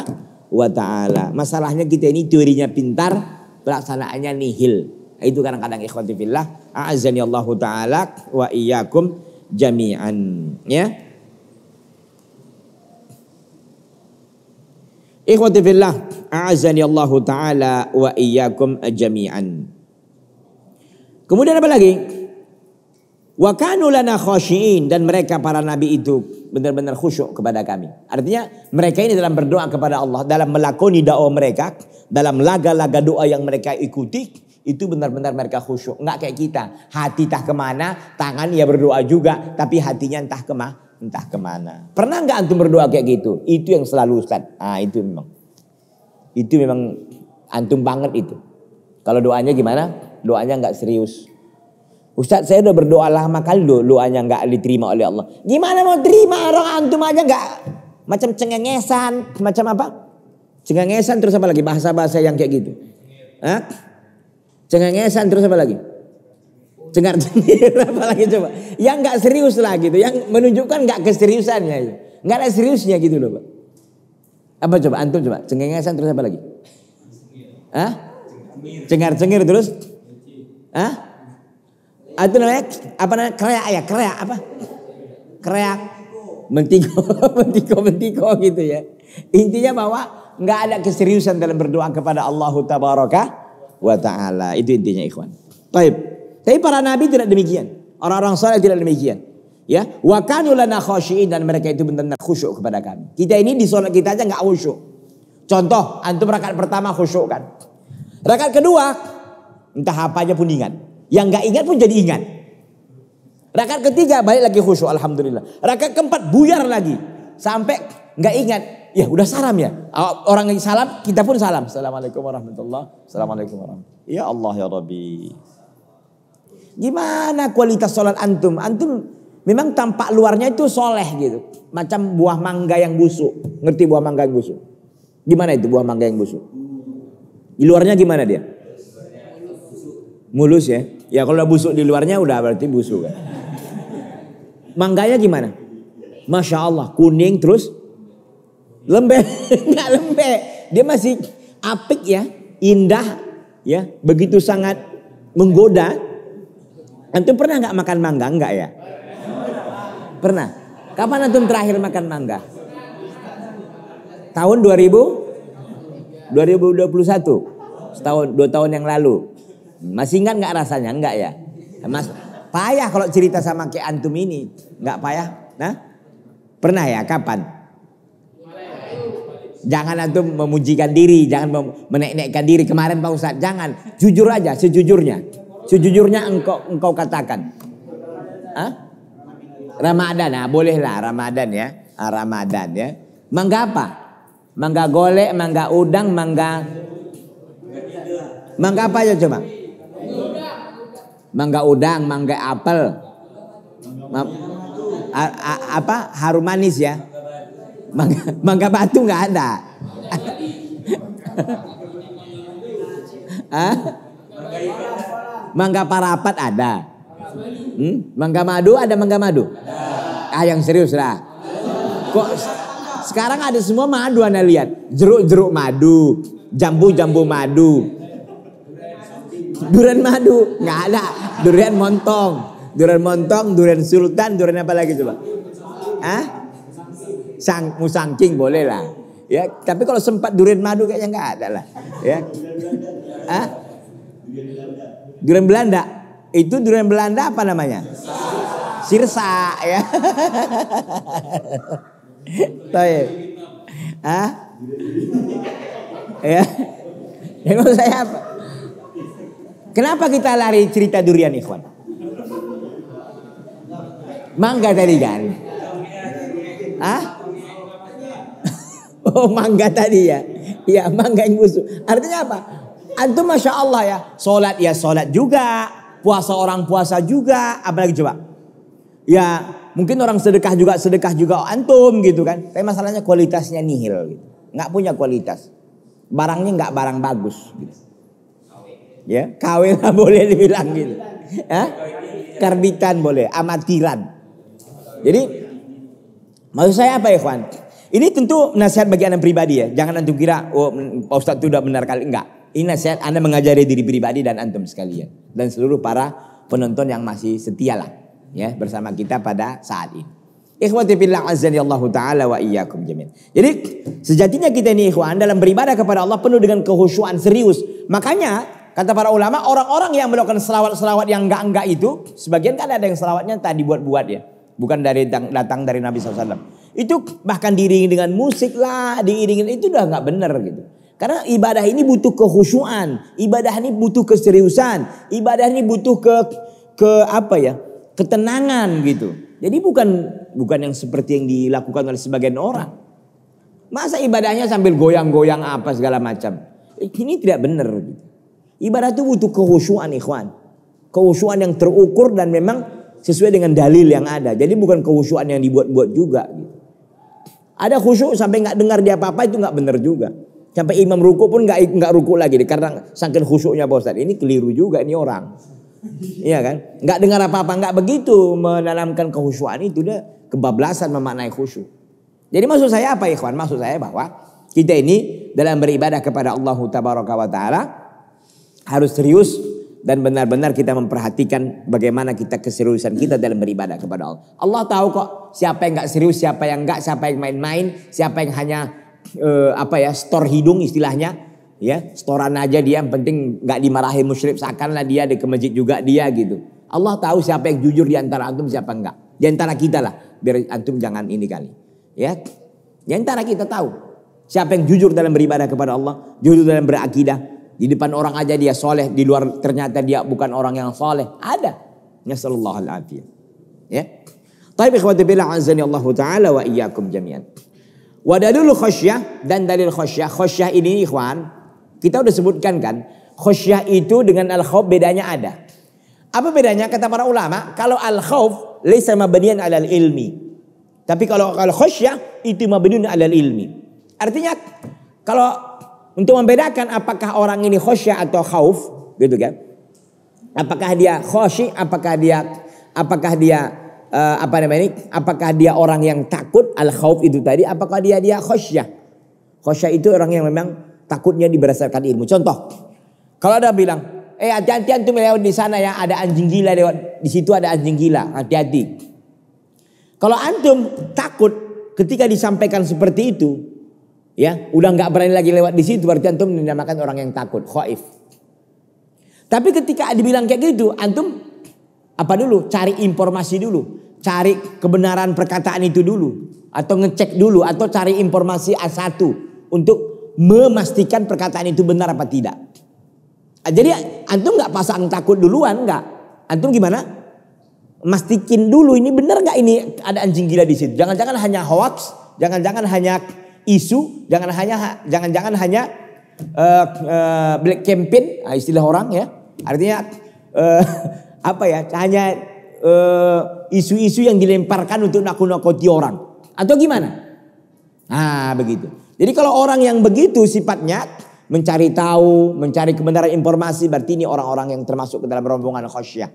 wa taala. Masalahnya kita ini teorinya pintar, pelaksanaannya nihil. Itu kadang-kadang ikhwati fillah, a'azzani Allah taala wa iyyakum jami'an, ya. Ikhwati fillah, a'azani Allah taala wa iyyakum jami'an. Kemudian apa lagi? Wa kanu lana khashiin dan mereka para nabi itu benar-benar khusyuk kepada kami. Artinya mereka ini dalam berdoa kepada Allah, dalam melakoni dakwah mereka, dalam laga-laga doa yang mereka ikuti, itu benar-benar mereka khusyuk. Enggak kayak kita. Hati tah kemana, tangan ya berdoa juga. Tapi hatinya entah kemana entah kemana. Pernah nggak antum berdoa kayak gitu? Itu yang selalu Ustaz. Ah itu memang. Itu memang antum banget itu. Kalau doanya gimana? Doanya nggak serius. Ustaz saya udah berdoa lama kali do, doanya nggak diterima oleh Allah. Gimana mau terima orang antum aja nggak? Macam cengengesan, macam apa? Cengengesan terus apa lagi? Bahasa-bahasa yang kayak gitu. Cengengesan terus apa lagi? cengar cengir apalagi coba yang nggak serius lah gitu yang menunjukkan nggak keseriusannya gitu. nggak ada seriusnya gitu loh pak apa coba antum coba cengengesan terus apa lagi ah cengar cengir terus ah itu namanya apa namanya kreak ya kreak apa kreak mentiko mentiko mentiko gitu ya intinya bahwa nggak ada keseriusan dalam berdoa kepada Allah Tabaraka wa taala itu intinya ikhwan. Baik. Tapi para nabi tidak demikian. Orang-orang soleh tidak demikian. Ya, wa kanu lana khasyiin dan mereka itu benar-benar khusyuk kepada kami. Kita ini di solat kita aja nggak khusyuk. Contoh, antum rakaat pertama khusyuk kan. Rakaat kedua entah apa aja pun ingat. Yang nggak ingat pun jadi ingat. Rakaat ketiga balik lagi khusyuk alhamdulillah. Rakaat keempat buyar lagi sampai nggak ingat. Ya udah salam ya. Orang yang salam kita pun salam. Assalamualaikum warahmatullah. Assalamualaikum wabarakatuh. Ya Allah ya Rabbi. Gimana kualitas sholat antum? Antum memang tampak luarnya itu soleh gitu. Macam buah mangga yang busuk. Ngerti buah mangga yang busuk? Gimana itu buah mangga yang busuk? Di luarnya gimana dia? Mulus ya? Ya kalau udah busuk di luarnya udah berarti busuk kan. Mangganya gimana? Masya Allah kuning terus lembek. Enggak lembek. Dia masih apik ya. Indah ya. Begitu sangat menggoda Antum pernah nggak makan mangga? nggak ya? Pernah. Kapan antum terakhir makan mangga? Tahun 2000? 2021. Setahun, dua tahun yang lalu. Masih ingat nggak rasanya? nggak ya? Mas, payah kalau cerita sama ke antum ini. nggak payah? Nah? Pernah ya? Kapan? Jangan antum memujikan diri, jangan menek-nekkan diri. Kemarin Pak Ustadz, jangan. Jujur aja, sejujurnya. Sejujurnya engkau engkau katakan. Hah? Ramadan, nah bolehlah Ramadan ya. Ah, Ramadan ya. Mangga apa? Mangga golek, mangga udang, mangga Mangga apa aja coba? Mangga udang, mangga apel. Ma a a apa? Harum manis ya. Mangga, mangga batu nggak ada. Hah? Mangga parapat ada. Hmm? Mangga madu ada mangga madu? Ah yang serius lah. Kok sekarang ada semua madu Anda lihat. Jeruk-jeruk madu, jambu-jambu madu. Durian madu, nggak ada. Durian montong, durian montong, durian sultan, durian apa lagi coba? Hah? Sang musangking boleh lah. Ya, tapi kalau sempat durian madu kayaknya nggak ada lah. Ya. Hah? Durian Belanda. Itu durian Belanda apa namanya? Sirsa, Sirsa ya. Taib. Hah? ya. Yang saya apa? Kenapa kita lari cerita durian ikhwan? Mangga tadi kan? Hah? Oh mangga tadi ya? ya mangga yang busuk. Artinya apa? antum masya Allah ya, sholat ya sholat juga, puasa orang puasa juga, apalagi coba. Ya mungkin orang sedekah juga sedekah juga oh, antum gitu kan. Tapi masalahnya kualitasnya nihil, gitu. nggak punya kualitas, barangnya nggak barang bagus. Gitu. Ya kawin lah boleh dibilang gitu. Ya? Karbitan boleh, amatiran. Jadi maksud saya apa ya kawan? Ini tentu nasihat bagi anda pribadi ya. Jangan antum kira oh, Pak Ustadz itu udah benar kali. Enggak. Ini nasihat Anda mengajari diri pribadi dan antum sekalian dan seluruh para penonton yang masih setia lah ya bersama kita pada saat ini. Ikhwati fillah wa taala wa iyyakum jamin. Jadi sejatinya kita ini ikhwan dalam beribadah kepada Allah penuh dengan kehusuan serius. Makanya kata para ulama orang-orang yang melakukan selawat-selawat yang enggak-enggak itu sebagian kan ada yang selawatnya tadi buat-buat ya. Bukan dari datang dari Nabi SAW. Itu bahkan diiringi dengan musik lah, diiringin itu udah nggak bener gitu. Karena ibadah ini butuh kehusuan, ibadah ini butuh keseriusan, ibadah ini butuh ke ke apa ya? ketenangan gitu. Jadi bukan bukan yang seperti yang dilakukan oleh sebagian orang. Masa ibadahnya sambil goyang-goyang apa segala macam. Ini tidak benar gitu. Ibadah itu butuh kehusuan ikhwan. Kehusuan yang terukur dan memang sesuai dengan dalil yang ada. Jadi bukan kehusuan yang dibuat-buat juga gitu. Ada khusyuk sampai nggak dengar dia apa-apa itu nggak benar juga. Sampai imam ruku pun nggak nggak ruku lagi deh karena saking khusyuknya Pak Ustaz. Ini keliru juga ini orang. Iya kan? Nggak dengar apa-apa, nggak begitu menanamkan kehusuan itu deh kebablasan memaknai khusyuk. Jadi maksud saya apa ikhwan? Maksud saya bahwa kita ini dalam beribadah kepada Allah Tabaraka wa taala harus serius dan benar-benar kita memperhatikan bagaimana kita keseriusan kita dalam beribadah kepada Allah. Allah tahu kok siapa yang nggak serius, siapa yang nggak, siapa yang main-main, siapa yang hanya eh, apa ya stor hidung istilahnya ya storan aja dia yang penting nggak dimarahi musyrik seakanlah dia ada ke masjid juga dia gitu Allah tahu siapa yang jujur diantara antum siapa enggak diantara kita lah biar antum jangan ini kali ya diantara antara kita tahu siapa yang jujur dalam beribadah kepada Allah jujur dalam berakidah di depan orang aja dia soleh di luar ternyata dia bukan orang yang soleh ada nasallallahu alaihi ya tapi ikhwati billah azani Allah taala wa iyyakum jami'an Wadalul khosyah dan dalil khosyah. Khosyah ini ikhwan, kita udah sebutkan kan. Khosyah itu dengan al-khawf bedanya ada. Apa bedanya kata para ulama? Kalau al-khawf laisa mabniyan alal ilmi. Tapi kalau kalau khosyah itu mabniun alal ilmi. Artinya kalau untuk membedakan apakah orang ini khosyah atau khawf gitu kan apakah dia khosyi apakah dia apakah dia uh, apa namanya ini? Apakah dia orang yang takut al khawf itu tadi? Apakah dia dia khosyah? Khosyah itu orang yang memang takutnya berdasarkan ilmu. Contoh, kalau ada bilang, eh hati-hati antum lewat ya, di sana ya, ada anjing gila lewat di situ ada anjing gila, hati-hati. Kalau antum takut ketika disampaikan seperti itu, ya udah nggak berani lagi lewat di situ, berarti antum dinamakan orang yang takut, khaif. Tapi ketika dibilang kayak gitu, antum apa dulu? Cari informasi dulu. Cari kebenaran perkataan itu dulu. Atau ngecek dulu. Atau cari informasi A1. Untuk memastikan perkataan itu benar apa tidak. Ah, jadi antum nggak pasang takut duluan nggak? Antum gimana? Mastikin dulu ini benar nggak ini ada anjing gila di situ. Jangan-jangan hanya hoax, jangan-jangan hanya isu, jangan hanya jangan-jangan hanya uh, uh, black campaign, ah, istilah orang ya. Artinya uh, apa ya hanya eh, isu-isu uh, yang dilemparkan untuk nakut-nakuti orang atau gimana? Nah, begitu. Jadi kalau orang yang begitu sifatnya mencari tahu, mencari kebenaran informasi berarti ini orang-orang yang termasuk ke dalam rombongan khosyah.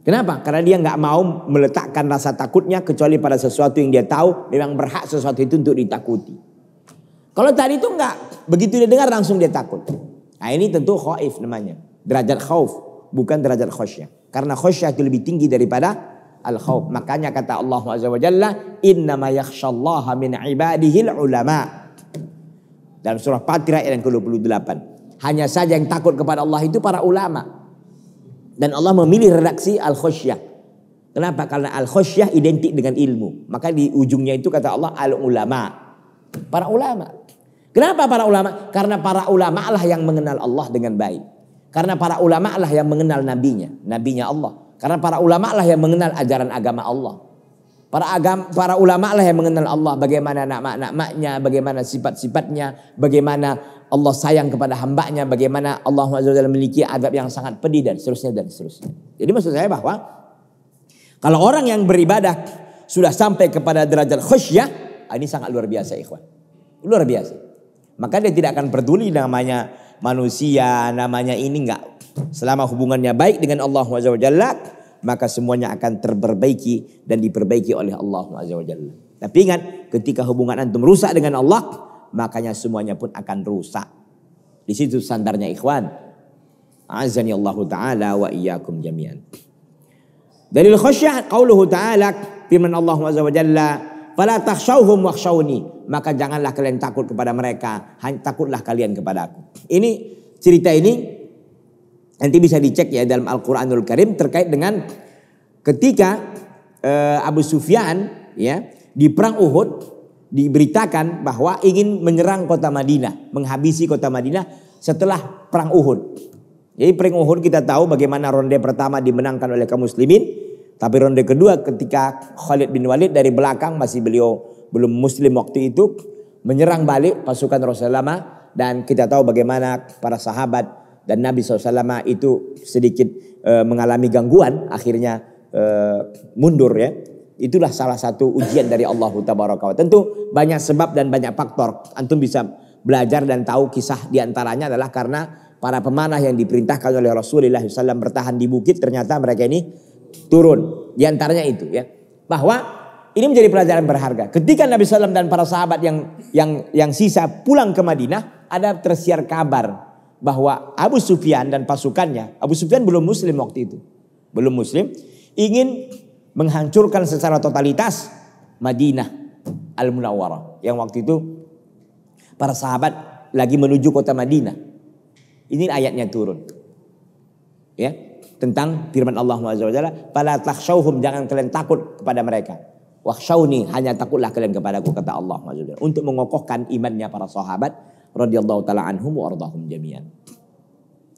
Kenapa? Karena dia nggak mau meletakkan rasa takutnya kecuali pada sesuatu yang dia tahu memang berhak sesuatu itu untuk ditakuti. Kalau tadi itu nggak, begitu dia dengar langsung dia takut. Nah ini tentu khaif namanya, derajat khauf bukan derajat khosyah. Karena khosyah itu lebih tinggi daripada al khawf. Makanya kata Allah Azza wa Jalla, "Innama yakhsyallaha min ibadihil ulama." Dalam surah Fatir ayat yang ke-28. Hanya saja yang takut kepada Allah itu para ulama. Dan Allah memilih redaksi al khosyah. Kenapa? Karena al khosyah identik dengan ilmu. Maka di ujungnya itu kata Allah al ulama. Para ulama. Kenapa para ulama? Karena para ulama lah yang mengenal Allah dengan baik. Karena para ulama lah yang mengenal nabinya, nabinya Allah. Karena para ulama lah yang mengenal ajaran agama Allah. Para agam, para ulama lah yang mengenal Allah, bagaimana nama-namanya, bagaimana sifat-sifatnya, bagaimana Allah sayang kepada hambanya, bagaimana Allah Azza memiliki adab yang sangat pedih dan seterusnya dan seterusnya. Jadi maksud saya bahwa kalau orang yang beribadah sudah sampai kepada derajat khusyah, ah, ini sangat luar biasa ikhwan. Luar biasa. Maka dia tidak akan peduli namanya manusia, namanya ini enggak. Selama hubungannya baik dengan Allah Jalla, maka semuanya akan terperbaiki dan diperbaiki oleh Allah Jalla. Tapi ingat, ketika hubungan antum rusak dengan Allah, makanya semuanya pun akan rusak. Di situ sandarnya ikhwan. Azani Allah Ta'ala wa iyyakum jami'an. Dalil khasyah qauluhu ta'ala firman Allah wa Jalla Fala Maka janganlah kalian takut kepada mereka, takutlah kalian kepada aku. Ini cerita ini nanti bisa dicek ya dalam Al-Qur'anul Karim terkait dengan ketika eh, Abu Sufyan ya di perang Uhud diberitakan bahwa ingin menyerang kota Madinah, menghabisi kota Madinah setelah perang Uhud. Jadi perang Uhud kita tahu bagaimana ronde pertama dimenangkan oleh kaum muslimin, tapi ronde kedua ketika Khalid bin Walid dari belakang masih beliau belum muslim waktu itu menyerang balik pasukan Rasulullah dan kita tahu bagaimana para sahabat dan Nabi SAW itu sedikit e, mengalami gangguan akhirnya e, mundur ya itulah salah satu ujian dari Allah Taala. Tentu banyak sebab dan banyak faktor. Antum bisa belajar dan tahu kisah diantaranya adalah karena para pemanah yang diperintahkan oleh Rasulullah SAW bertahan di bukit ternyata mereka ini turun. Di antaranya itu ya. Bahwa ini menjadi pelajaran berharga. Ketika Nabi SAW dan para sahabat yang yang yang sisa pulang ke Madinah, ada tersiar kabar bahwa Abu Sufyan dan pasukannya, Abu Sufyan belum Muslim waktu itu, belum Muslim, ingin menghancurkan secara totalitas Madinah Al Munawwarah yang waktu itu para sahabat lagi menuju kota Madinah. Ini ayatnya turun. Ya, tentang firman Allah Subhanahu "Fala jangan kalian takut kepada mereka. Wakhshawni, hanya takutlah kalian kepadaku kata Allah Subhanahu Untuk mengokohkan imannya para sahabat Rasulullah taala anhum wa ardhahum jami'an.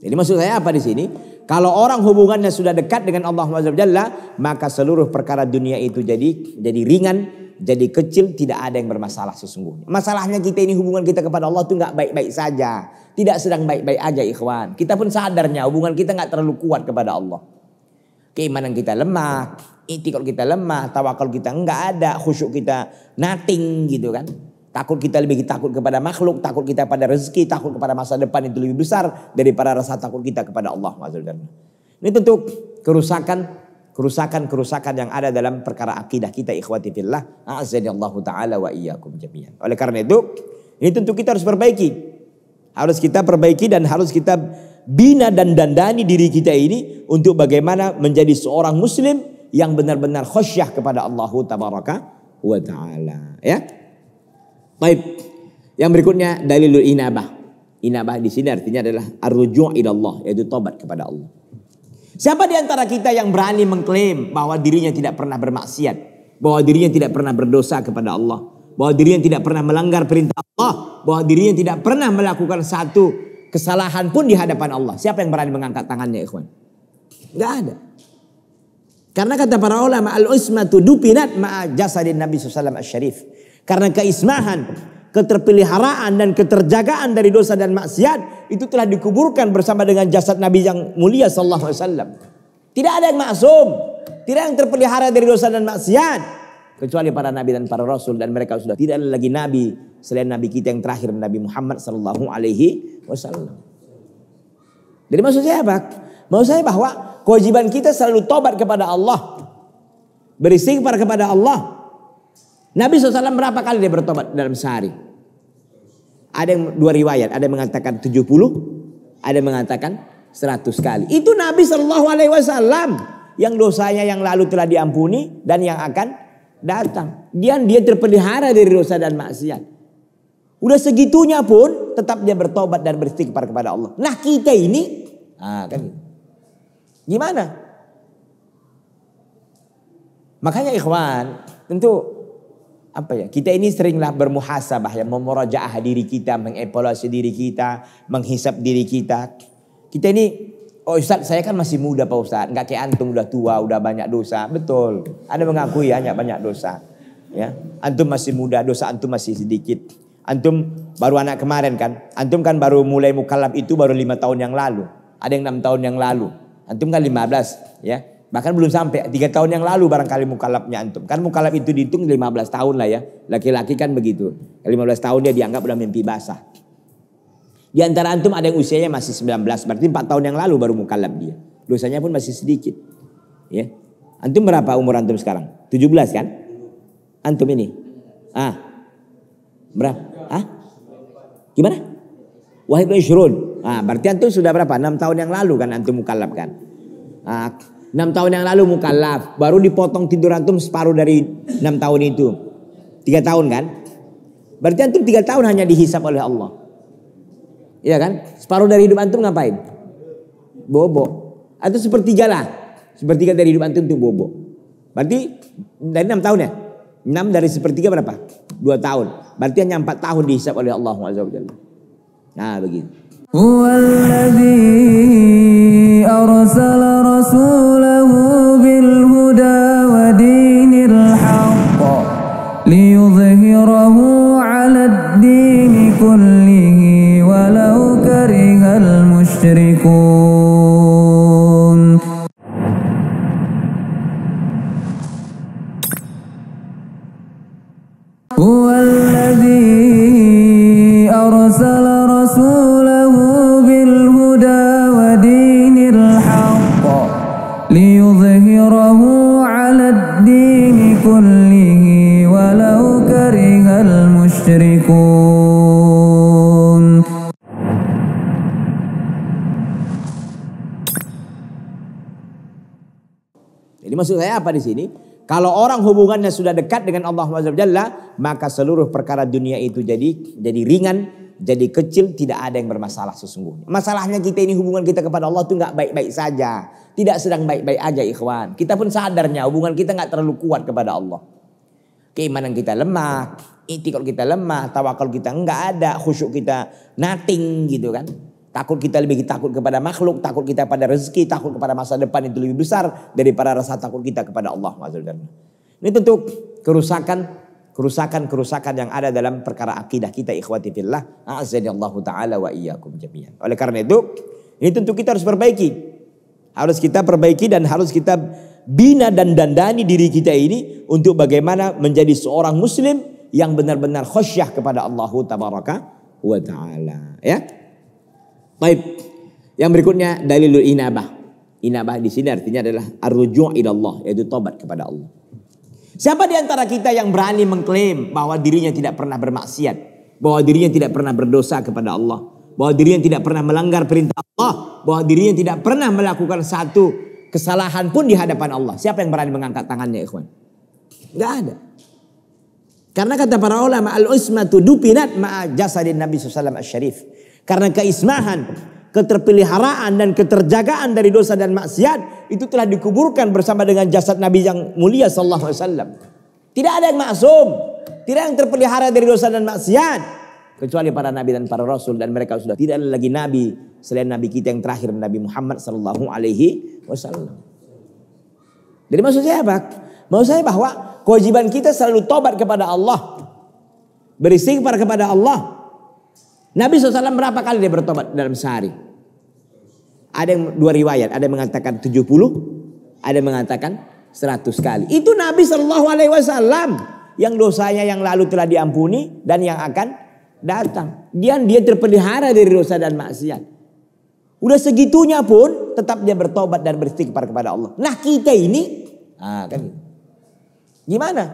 Jadi maksud saya apa di sini? Kalau orang hubungannya sudah dekat dengan Allah Subhanahu maka seluruh perkara dunia itu jadi jadi ringan jadi kecil tidak ada yang bermasalah sesungguhnya. Masalahnya kita ini hubungan kita kepada Allah itu nggak baik-baik saja. Tidak sedang baik-baik aja ikhwan. Kita pun sadarnya hubungan kita nggak terlalu kuat kepada Allah. Keimanan kita lemah, itikad kita lemah, tawakal kita nggak ada, khusyuk kita nothing gitu kan. Takut kita lebih takut kepada makhluk, takut kita pada rezeki, takut kepada masa depan itu lebih besar daripada rasa takut kita kepada Allah. Ini tentu kerusakan kerusakan-kerusakan yang ada dalam perkara akidah kita ikhwati fillah. Allah taala wa iyyakum jami'an. Oleh karena itu, ini tentu kita harus perbaiki. Harus kita perbaiki dan harus kita bina dan dandani diri kita ini untuk bagaimana menjadi seorang muslim yang benar-benar khusyah kepada Allah tabaraka wa taala, ya. Baik. Yang berikutnya dalilul inabah. Inabah di sini artinya adalah arruju' ila Allah, yaitu tobat kepada Allah. Siapa di antara kita yang berani mengklaim bahwa dirinya tidak pernah bermaksiat, bahwa dirinya tidak pernah berdosa kepada Allah, bahwa dirinya tidak pernah melanggar perintah Allah, bahwa dirinya tidak pernah melakukan satu kesalahan pun di hadapan Allah. Siapa yang berani mengangkat tangannya, ikhwan? Enggak ada. Karena kata para ulama, al usmatu dupinat ma'a jasadin Nabi SAW as Karena keismahan keterpeliharaan dan keterjagaan dari dosa dan maksiat itu telah dikuburkan bersama dengan jasad Nabi yang mulia sallallahu alaihi wasallam. Tidak ada yang maksum, tidak yang terpelihara dari dosa dan maksiat kecuali para nabi dan para rasul dan mereka sudah tidak ada lagi nabi selain nabi kita yang terakhir Nabi Muhammad sallallahu alaihi wasallam. Jadi maksud saya apa? Maksud saya bahwa kewajiban kita selalu tobat kepada Allah. Beristighfar kepada Allah Nabi SAW berapa kali dia bertobat dalam sehari? Ada yang dua riwayat, ada yang mengatakan 70, ada yang mengatakan 100 kali. Itu Nabi Shallallahu Alaihi yang dosanya yang lalu telah diampuni dan yang akan datang. Dia dia terpelihara dari dosa dan maksiat. Udah segitunya pun tetap dia bertobat dan beristighfar kepada Allah. Nah kita ini, ah kan, gimana? Makanya ikhwan, tentu apa ya kita ini seringlah bermuhasabah ya memurajaah diri kita mengevaluasi diri kita menghisap diri kita kita ini oh Ustaz saya kan masih muda Pak Ustaz nggak kayak antum udah tua udah banyak dosa betul ada mengakui hanya ya, banyak dosa ya antum masih muda dosa antum masih sedikit antum baru anak kemarin kan antum kan baru mulai mukallaf itu baru lima tahun yang lalu ada yang enam tahun yang lalu antum kan 15 ya Bahkan belum sampai, tiga tahun yang lalu barangkali mukalapnya antum. Kan mukalap itu dihitung 15 tahun lah ya. Laki-laki kan begitu. 15 tahun dia dianggap udah mimpi basah. Di antara antum ada yang usianya masih 19, berarti 4 tahun yang lalu baru mukalap dia. Dosanya pun masih sedikit. Ya. Antum berapa umur antum sekarang? 17 kan? Antum ini? Ah. Berapa? Ah? Gimana? Wahid bin Ah, berarti antum sudah berapa? 6 tahun yang lalu kan antum mukalap kan? Ah, 6 tahun yang lalu mukallaf, baru dipotong tidur antum separuh dari 6 tahun itu. 3 tahun kan? Berarti antum 3 tahun hanya dihisap oleh Allah. Iya kan? Separuh dari hidup antum ngapain? Bobo. Atau sepertiga lah. Sepertiga dari hidup antum itu bobo. Berarti dari 6 tahun ya? 6 dari sepertiga berapa? 2 tahun. Berarti hanya 4 tahun dihisap oleh Allah Nah begitu. هو الذي أرسل يشركون Jadi maksud saya apa di sini? Kalau orang hubungannya sudah dekat dengan Allah Jalla, maka seluruh perkara dunia itu jadi jadi ringan, jadi kecil, tidak ada yang bermasalah sesungguhnya. Masalahnya kita ini hubungan kita kepada Allah itu nggak baik-baik saja, tidak sedang baik-baik aja ikhwan. Kita pun sadarnya hubungan kita nggak terlalu kuat kepada Allah. Keimanan kita lemah, kalau kita lemah, tawakal kita enggak ada, khusyuk kita nothing gitu kan. Takut kita lebih takut kepada makhluk, takut kita pada rezeki, takut kepada masa depan itu lebih besar daripada rasa takut kita kepada Allah. Ini tentu kerusakan kerusakan-kerusakan yang ada dalam perkara akidah kita ikhwati fillah Allah taala wa iyyakum jami'an. Oleh karena itu, ini tentu kita harus perbaiki. Harus kita perbaiki dan harus kita bina dan dandani diri kita ini untuk bagaimana menjadi seorang muslim yang benar-benar khusyah kepada Allah tabaraka wa ya. Baik. Yang berikutnya dalilul inabah. Inabah di sini artinya adalah arruju' ilallah yaitu tobat kepada Allah. Siapa di antara kita yang berani mengklaim bahwa dirinya tidak pernah bermaksiat, bahwa dirinya tidak pernah berdosa kepada Allah, bahwa dirinya tidak pernah melanggar perintah Allah, bahwa dirinya tidak pernah melakukan satu kesalahan pun di hadapan Allah. Siapa yang berani mengangkat tangannya, ikhwan? Gak ada. Karena kata para ulama al-ismatu dupinat ma'a jasadin Nabi Sosalam as-syarif. Karena keismahan, keterpeliharaan dan keterjagaan dari dosa dan maksiat itu telah dikuburkan bersama dengan jasad Nabi yang mulia sallallahu alaihi wasallam. Tidak ada yang maksum, tidak yang terpelihara dari dosa dan maksiat kecuali para nabi dan para rasul dan mereka sudah tidak ada lagi nabi selain nabi kita yang terakhir Nabi Muhammad sallallahu alaihi wasallam. Jadi maksud saya apa? Maksud saya bahwa Kewajiban kita selalu tobat kepada Allah. Beristighfar kepada Allah. Nabi SAW berapa kali dia bertobat dalam sehari? Ada yang dua riwayat, ada yang mengatakan 70, ada yang mengatakan 100 kali. Itu Nabi Shallallahu Alaihi yang dosanya yang lalu telah diampuni dan yang akan datang. Dia dia terpelihara dari dosa dan maksiat. Udah segitunya pun tetap dia bertobat dan beristighfar kepada Allah. Nah kita ini, ah kan gitu. Gimana?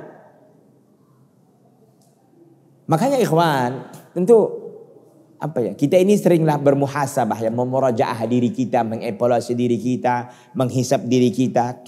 Makanya ikhwan, tentu apa ya? Kita ini seringlah bermuhasabah ya, memurajaah diri kita, mengevaluasi diri kita, menghisap diri kita.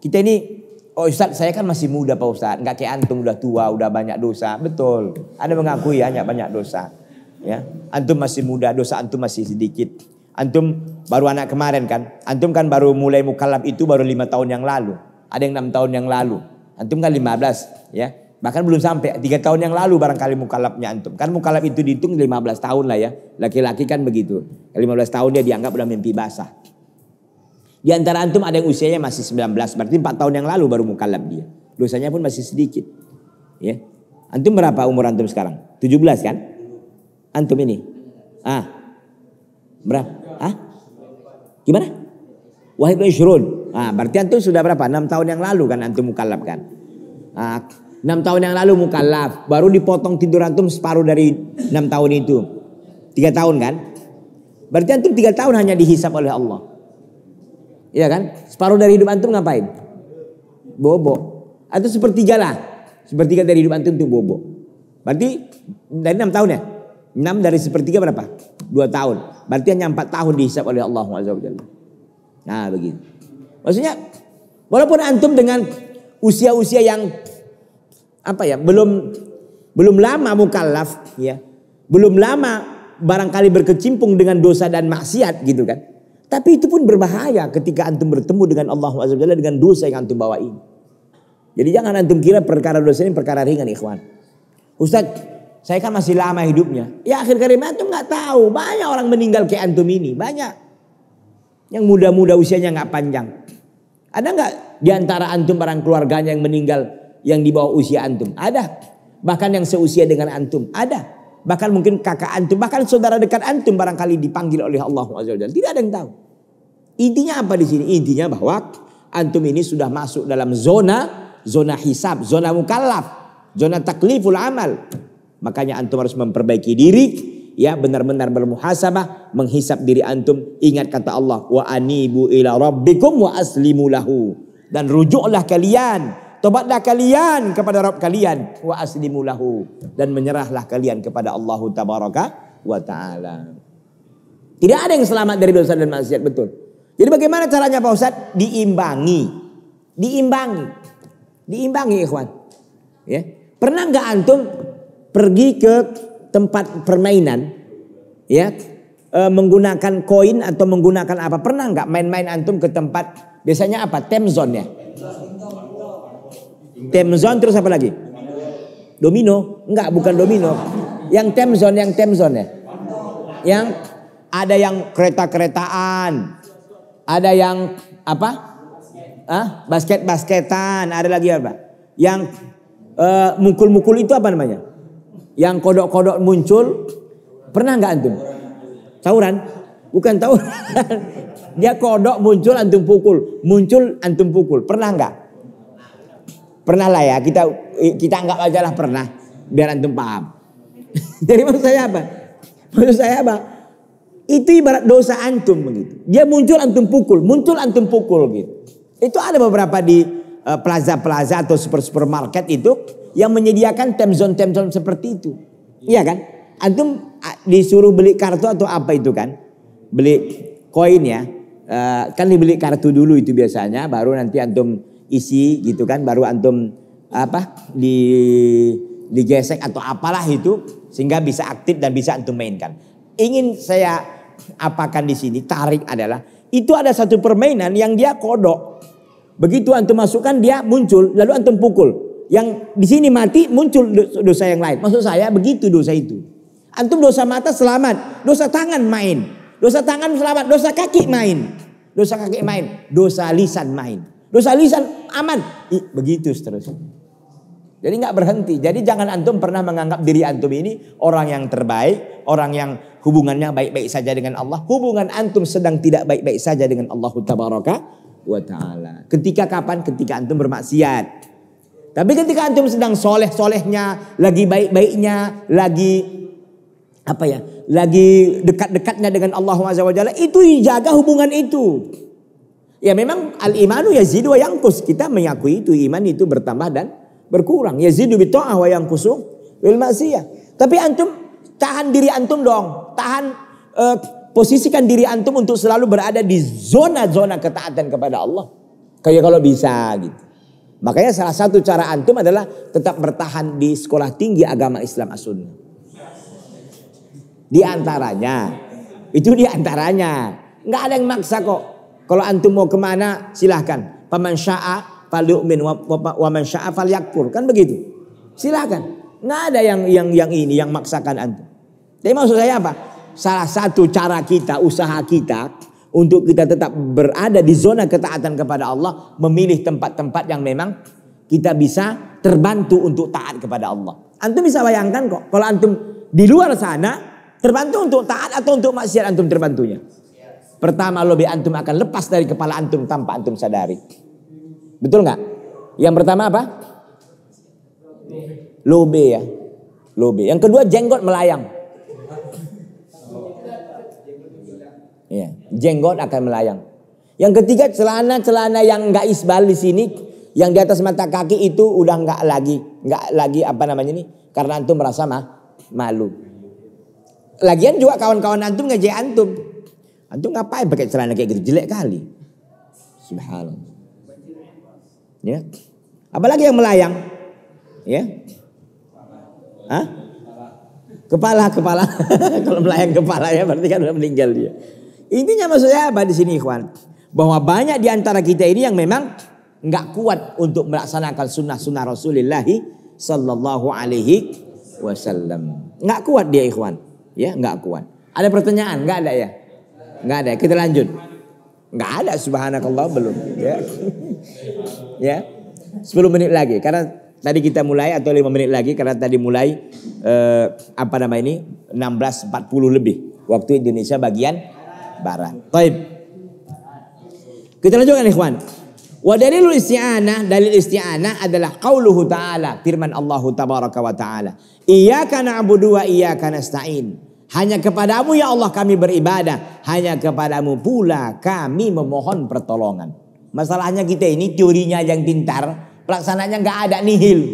Kita ini Oh Ustaz, saya kan masih muda Pak Ustaz. Enggak kayak antum udah tua, udah banyak dosa. Betul. Ada mengakui hanya ya, banyak dosa. Ya. Antum masih muda, dosa antum masih sedikit. Antum baru anak kemarin kan. Antum kan baru mulai mukallaf itu baru lima tahun yang lalu. Ada yang enam tahun yang lalu. Antum kan 15 ya. Bahkan belum sampai tiga tahun yang lalu barangkali mukalapnya antum. Kan mukalap itu dihitung 15 tahun lah ya. Laki-laki kan begitu. 15 tahun dia dianggap udah mimpi basah. Di antara antum ada yang usianya masih 19, berarti 4 tahun yang lalu baru mukalap dia. Dosanya pun masih sedikit. Ya. Antum berapa umur antum sekarang? 17 kan? Antum ini. Ah. Berapa? Ah? Gimana? Wahid syurun, Nah, berarti antum sudah berapa? Enam tahun yang lalu kan antum mukallaf kan? Ah, enam 6 tahun yang lalu mukallaf. Baru dipotong tidur antum separuh dari enam tahun itu. tiga tahun kan? Berarti antum tiga tahun hanya dihisap oleh Allah. Iya kan? Separuh dari hidup antum ngapain? Bobo. Atau sepertiga lah. Sepertiga dari hidup antum itu bobo. Berarti dari enam tahun ya? Enam dari sepertiga berapa? Dua tahun. Berarti hanya 4 tahun dihisap oleh Allah Azza Nah begitu. Maksudnya walaupun antum dengan usia-usia yang apa ya belum belum lama mukallaf ya belum lama barangkali berkecimpung dengan dosa dan maksiat gitu kan tapi itu pun berbahaya ketika antum bertemu dengan Allah Subhanahu dengan dosa yang antum bawa ini jadi jangan antum kira perkara dosa ini perkara ringan ikhwan Ustaz saya kan masih lama hidupnya ya akhir kalimat antum nggak tahu banyak orang meninggal kayak antum ini banyak yang muda-muda usianya nggak panjang. Ada nggak di antara antum barang keluarganya yang meninggal yang di bawah usia antum? Ada. Bahkan yang seusia dengan antum. Ada. Bahkan mungkin kakak antum. Bahkan saudara dekat antum barangkali dipanggil oleh Allah SWT. Tidak ada yang tahu. Intinya apa di sini? Intinya bahwa antum ini sudah masuk dalam zona zona hisab, zona mukallaf, zona takliful amal. Makanya antum harus memperbaiki diri, ya benar-benar bermuhasabah menghisap diri antum ingat kata Allah wa anibu ila rabbikum wa aslimu lahu dan rujuklah kalian tobatlah kalian kepada Rabb kalian wa aslimu lahu dan menyerahlah kalian kepada Allah tabaraka wa taala tidak ada yang selamat dari dosa dan maksiat betul jadi bagaimana caranya Pak Ustaz diimbangi diimbangi diimbangi ikhwan ya pernah nggak antum pergi ke tempat permainan ya e, menggunakan koin atau menggunakan apa pernah nggak main-main antum ke tempat biasanya apa temzon ya temzon terus apa lagi domino nggak bukan domino yang temzon yang temzon ya yang ada yang kereta-keretaan ada yang apa ah basket-basketan ada lagi apa yang e, mukul-mukul itu apa namanya yang kodok-kodok muncul pernah nggak antum? Tawuran? Bukan tawuran. Dia kodok muncul antum pukul, muncul antum pukul. Pernah nggak? Pernah lah ya. Kita eh, kita nggak aja lah pernah biar antum paham. Jadi maksud saya apa? Maksud saya apa? Itu ibarat dosa antum begitu. Dia muncul antum pukul, muncul antum pukul gitu. Itu ada beberapa di Eh, plaza-plaza atau super-supermarket itu yang menyediakan temzon-temzon seperti itu. Iya kan? Antum disuruh beli kartu atau apa itu kan? Beli koin ya. Eh, kan dibeli kartu dulu itu biasanya baru nanti antum isi gitu kan baru antum apa di digesek atau apalah itu sehingga bisa aktif dan bisa antum mainkan. Ingin saya apakan di sini tarik adalah itu ada satu permainan yang dia kodok Begitu antum masukkan dia muncul, lalu antum pukul. Yang di sini mati muncul dosa yang lain. Maksud saya begitu dosa itu. Antum dosa mata selamat, dosa tangan main, dosa tangan selamat, dosa kaki main, dosa kaki main, dosa lisan main, dosa lisan aman. Ih, begitu seterusnya. Jadi nggak berhenti. Jadi jangan antum pernah menganggap diri antum ini orang yang terbaik, orang yang hubungannya baik-baik saja dengan Allah, hubungan antum sedang tidak baik-baik saja dengan Allah tabaraka wa taala. Ketika kapan? Ketika antum bermaksiat. Tapi ketika antum sedang soleh-solehnya, lagi baik-baiknya, lagi apa ya, lagi dekat-dekatnya dengan Allah Subhanahu itu jaga hubungan itu. Ya memang al imanu yazidu wa yangkus. Kita mengakui itu iman itu bertambah dan berkurang. Yazidu bi ta'ah wa yangkusu wil maksiyah. Tapi antum tahan diri antum dong. Tahan eh, posisikan diri antum untuk selalu berada di zona-zona ketaatan kepada Allah. Kayak kalau bisa gitu. Makanya salah satu cara antum adalah tetap bertahan di sekolah tinggi agama Islam as-sunnah. Di antaranya. Itu di antaranya. Nggak ada yang maksa kok. Kalau antum mau kemana silahkan. Paman sya'a falyu'min wa man sya'a falyakfur. Kan begitu. Silahkan. Nggak ada yang yang yang ini yang maksakan antum. Jadi maksud saya apa? Salah satu cara kita, usaha kita untuk kita tetap berada di zona ketaatan kepada Allah, memilih tempat-tempat yang memang kita bisa terbantu untuk taat kepada Allah. Antum bisa bayangkan kok, kalau antum di luar sana terbantu untuk taat atau untuk maksiat antum terbantunya. Pertama lobi antum akan lepas dari kepala antum tanpa antum sadari. Betul nggak? Yang pertama apa? Lobe ya. Lobe. Yang kedua jenggot melayang. Ya, jenggot akan melayang. Yang ketiga celana-celana yang nggak isbal di sini, yang di atas mata kaki itu udah nggak lagi, nggak lagi apa namanya ini? Karena antum merasa mah malu. Lagian juga kawan-kawan antum ngejek antum. Antum ngapain pakai celana kayak gitu jelek kali? Subhanallah. Ya. Apalagi yang melayang? Ya. Hah? Kepala, kepala. Kalau melayang kepala ya berarti kan udah meninggal dia. Intinya maksudnya apa di sini ikhwan? Bahwa banyak di antara kita ini yang memang nggak kuat untuk melaksanakan sunnah-sunnah Rasulullah Sallallahu Alaihi Wasallam. Nggak kuat dia ikhwan, ya nggak kuat. Ada pertanyaan? Nggak ada ya? Nggak ada. Kita lanjut. Nggak ada. Subhanakallah belum. Ya. ya. 10 menit lagi karena tadi kita mulai atau lima menit lagi karena tadi mulai eh, apa nama ini 16.40 lebih waktu Indonesia bagian barang. Baik. Kita lanjutkan ikhwan. Wa dalilul isti'anah, dalil isti'anah adalah qauluhu ta'ala, firman Allah tabaraka wa ta'ala. Iyyaka na'budu wa iyyaka nasta'in. Hanya kepadamu ya Allah kami beribadah, hanya kepadamu pula kami memohon pertolongan. Masalahnya kita ini teorinya yang pintar, pelaksananya nggak ada nihil.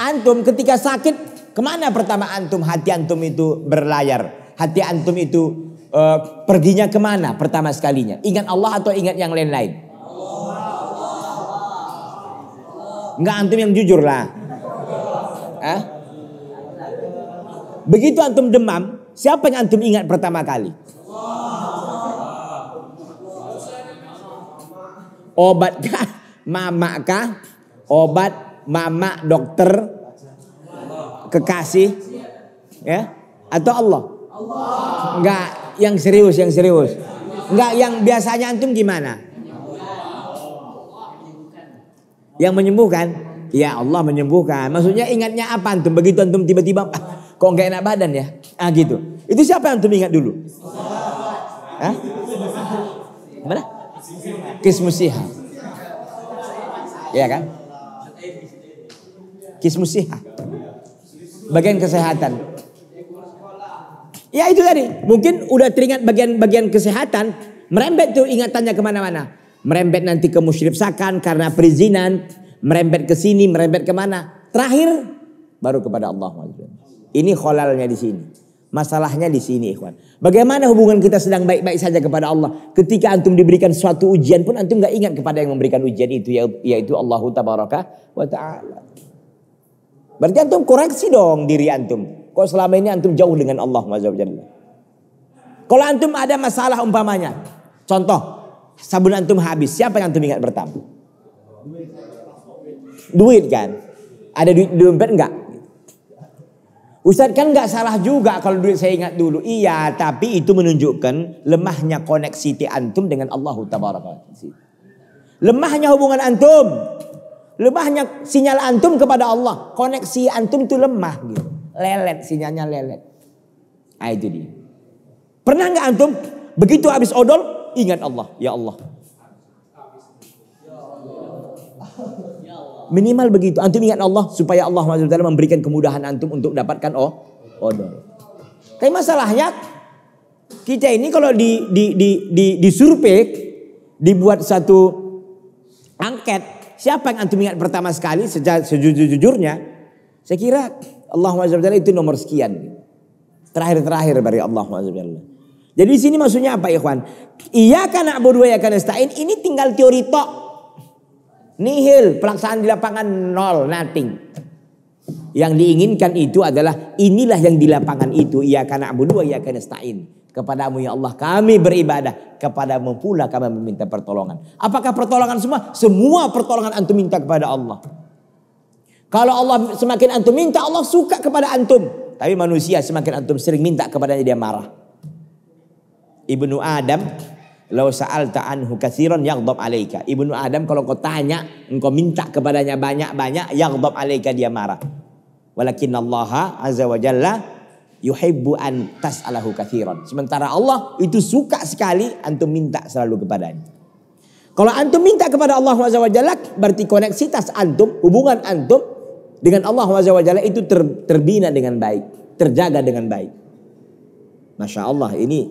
Antum ketika sakit, kemana pertama antum hati antum itu berlayar? Hati antum itu uh, perginya kemana pertama sekalinya? Ingat Allah atau ingat yang lain-lain? Enggak antum yang jujur lah. Hah? Begitu antum demam, siapa yang antum ingat pertama kali? Obat kah? Mama kah? Obat mama dokter kekasih ya atau Allah? Allah. Enggak yang serius, yang serius. Enggak yang biasanya antum gimana? Yang menyembuhkan? Ya Allah menyembuhkan. Maksudnya ingatnya apa antum? Begitu antum tiba-tiba ah, kok nggak enak badan ya? Ah gitu. Itu siapa yang antum ingat dulu? Hah? Gimana? siha, Ya kan? siha, Bagian kesehatan. Ya itu tadi. Mungkin udah teringat bagian-bagian kesehatan. Merembet tuh ingatannya kemana-mana. Merembet nanti ke sakan karena perizinan. Merembet ke sini, merembet kemana. Terakhir baru kepada Allah. Ini kholalnya di sini. Masalahnya di sini ikhwan. Bagaimana hubungan kita sedang baik-baik saja kepada Allah. Ketika antum diberikan suatu ujian pun antum gak ingat kepada yang memberikan ujian itu. Ya, yaitu Allah tabaraka wa Berarti antum koreksi dong diri antum. Kok selama ini antum jauh dengan Allah Jalla. Kalau antum ada masalah umpamanya, contoh sabun antum habis, siapa yang antum ingat pertama? Duit kan? Ada duit di dompet enggak? Ustadz kan enggak salah juga kalau duit saya ingat dulu. Iya, tapi itu menunjukkan lemahnya koneksi antum dengan Allah Taala. Lemahnya hubungan antum, lemahnya sinyal antum kepada Allah. Koneksi antum itu lemah gitu lelet, sinyalnya lelet. Ayo ah, jadi Pernah nggak antum begitu habis odol ingat Allah, ya Allah. Minimal begitu. Antum ingat Allah supaya Allah SWT memberikan kemudahan antum untuk dapatkan oh, odol. Tapi masalahnya kita ini kalau di di di di di survei dibuat satu angket siapa yang antum ingat pertama sekali sejujur-jujurnya saya kira Allah Azza itu nomor sekian. Terakhir-terakhir dari Allah Azza Jadi di sini maksudnya apa ikhwan? Iya karena abu ya kan istain. ini tinggal teori tok. Nihil pelaksanaan di lapangan nol nothing. Yang diinginkan itu adalah inilah yang di lapangan itu iya karena dua, ya kan istain. Kepadamu ya Allah kami beribadah. Kepadamu pula kami meminta pertolongan. Apakah pertolongan semua? Semua pertolongan antum minta kepada Allah. Kalau Allah semakin antum minta, Allah suka kepada antum. Tapi manusia semakin antum sering minta kepada dia marah. Ibnu Adam, lau sa'al ta'anhu kathiran yagdob alaika. Ibnu Adam kalau kau tanya, engkau minta kepadanya banyak-banyak, yagdob alaika dia marah. Walakin Allah azza wa jalla yuhibbu an tas'alahu kathiran. Sementara Allah itu suka sekali antum minta selalu kepadanya. Kalau antum minta kepada Allah Azza wa Jalla, berarti koneksitas antum, hubungan antum dengan Allah wajah Subhanahu itu ter, terbina dengan baik, terjaga dengan baik. Masya Allah ini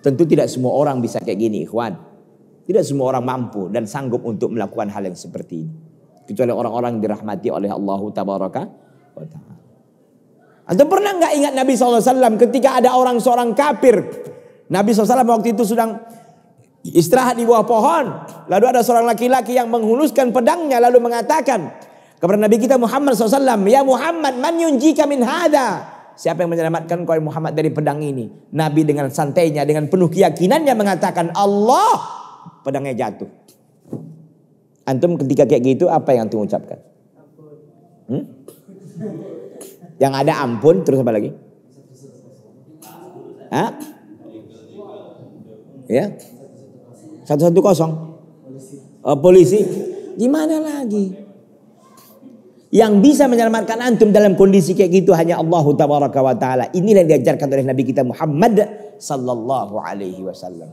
tentu tidak semua orang bisa kayak gini ikhwan. Tidak semua orang mampu dan sanggup untuk melakukan hal yang seperti ini. Kecuali orang-orang dirahmati oleh Allah Tabaraka wa Ta'ala. Anda pernah nggak ingat Nabi SAW ketika ada orang seorang kafir. Nabi SAW waktu itu sedang istirahat di bawah pohon. Lalu ada seorang laki-laki yang menghunuskan pedangnya lalu mengatakan kepada Nabi kita Muhammad SAW, ya Muhammad man yunjika min hada. Siapa yang menyelamatkan kau ya Muhammad dari pedang ini? Nabi dengan santainya, dengan penuh keyakinannya mengatakan Allah. Pedangnya jatuh. Antum ketika kayak gitu apa yang antum ucapkan? Hmm? Yang ada ampun terus apa lagi? Hah? Ya? Satu-satu kosong. Oh, polisi. Gimana lagi? Yang bisa menyelamatkan antum dalam kondisi kayak gitu hanya Allah tabaraka wa taala. Inilah yang diajarkan oleh Nabi kita Muhammad sallallahu alaihi wasallam.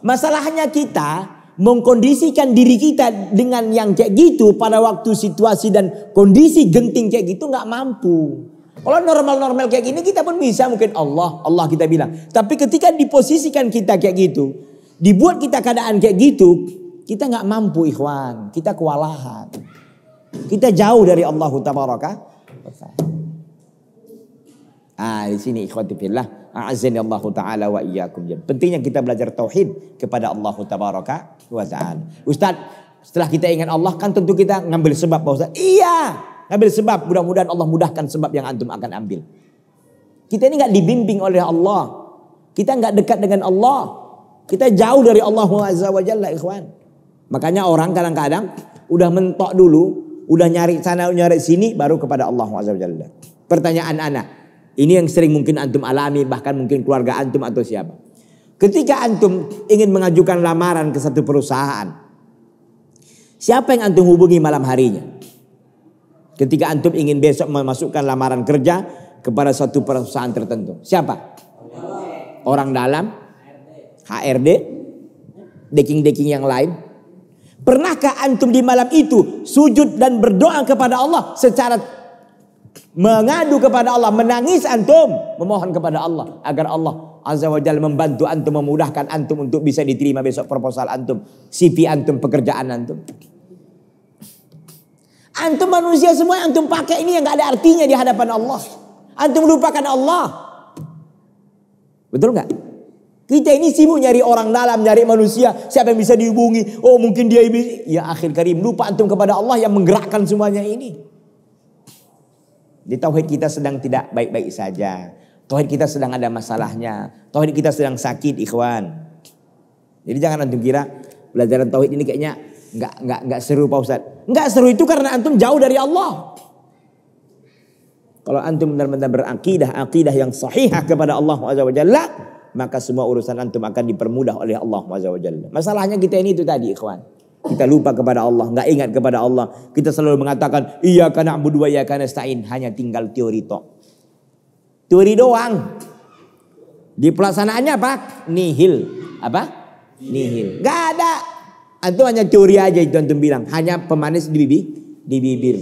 Masalahnya kita mengkondisikan diri kita dengan yang kayak gitu pada waktu situasi dan kondisi genting kayak gitu nggak mampu. Kalau normal-normal kayak gini kita pun bisa mungkin Allah, Allah kita bilang. Tapi ketika diposisikan kita kayak gitu, dibuat kita keadaan kayak gitu, kita nggak mampu ikhwan, kita kewalahan. Kita jauh dari Allah tabaraka Ah, di sini ikhwati fillah, a'azzani Allah taala wa iyyakum. Pentingnya kita belajar tauhid kepada Allah tabaraka wa taala. Ustaz, setelah kita ingat Allah kan tentu kita ngambil sebab Pak Ustaz. Iya, ngambil sebab. Mudah-mudahan Allah mudahkan sebab yang antum akan ambil. Kita ini nggak dibimbing oleh Allah. Kita nggak dekat dengan Allah. Kita jauh dari Allah Azza wa Jalla, ikhwan. Makanya orang kadang-kadang udah mentok dulu Udah nyari sana, nyari sini, baru kepada Allah Azza Pertanyaan anak, ini yang sering mungkin antum alami, bahkan mungkin keluarga antum atau siapa. Ketika antum ingin mengajukan lamaran ke satu perusahaan, siapa yang antum hubungi malam harinya? Ketika antum ingin besok memasukkan lamaran kerja kepada satu perusahaan tertentu, siapa? Orang dalam, HRD, deking-deking yang lain, Pernahkah antum di malam itu sujud dan berdoa kepada Allah secara mengadu kepada Allah, menangis antum, memohon kepada Allah agar Allah Azza wa Jalla membantu antum memudahkan antum untuk bisa diterima besok proposal antum, CV antum, pekerjaan antum. Antum manusia semua antum pakai ini yang gak ada artinya di hadapan Allah. Antum lupakan Allah. Betul nggak? Kita ini sibuk nyari orang dalam, nyari manusia. Siapa yang bisa dihubungi? Oh mungkin dia ini. Ya akhir karim, lupa antum kepada Allah yang menggerakkan semuanya ini. Di tauhid kita sedang tidak baik-baik saja. Tauhid kita sedang ada masalahnya. Tauhid kita sedang sakit, ikhwan. Jadi jangan antum kira pelajaran tauhid ini kayaknya nggak nggak nggak seru Pak Ustaz. Nggak seru itu karena antum jauh dari Allah. Kalau antum benar-benar berakidah, akidah yang sahihah kepada Allah Azza wa Jalla, maka semua urusan antum akan dipermudah oleh Allah Azza Masalahnya kita ini itu tadi ikhwan. Kita lupa kepada Allah, nggak ingat kepada Allah. Kita selalu mengatakan, iya karena abu dua, iya karena stain. Hanya tinggal teori tok. Teori doang. Di pelaksanaannya apa? Nihil. Apa? Nihil. Gak ada. Antum hanya teori aja itu antum bilang. Hanya pemanis di bibir. Di bibir.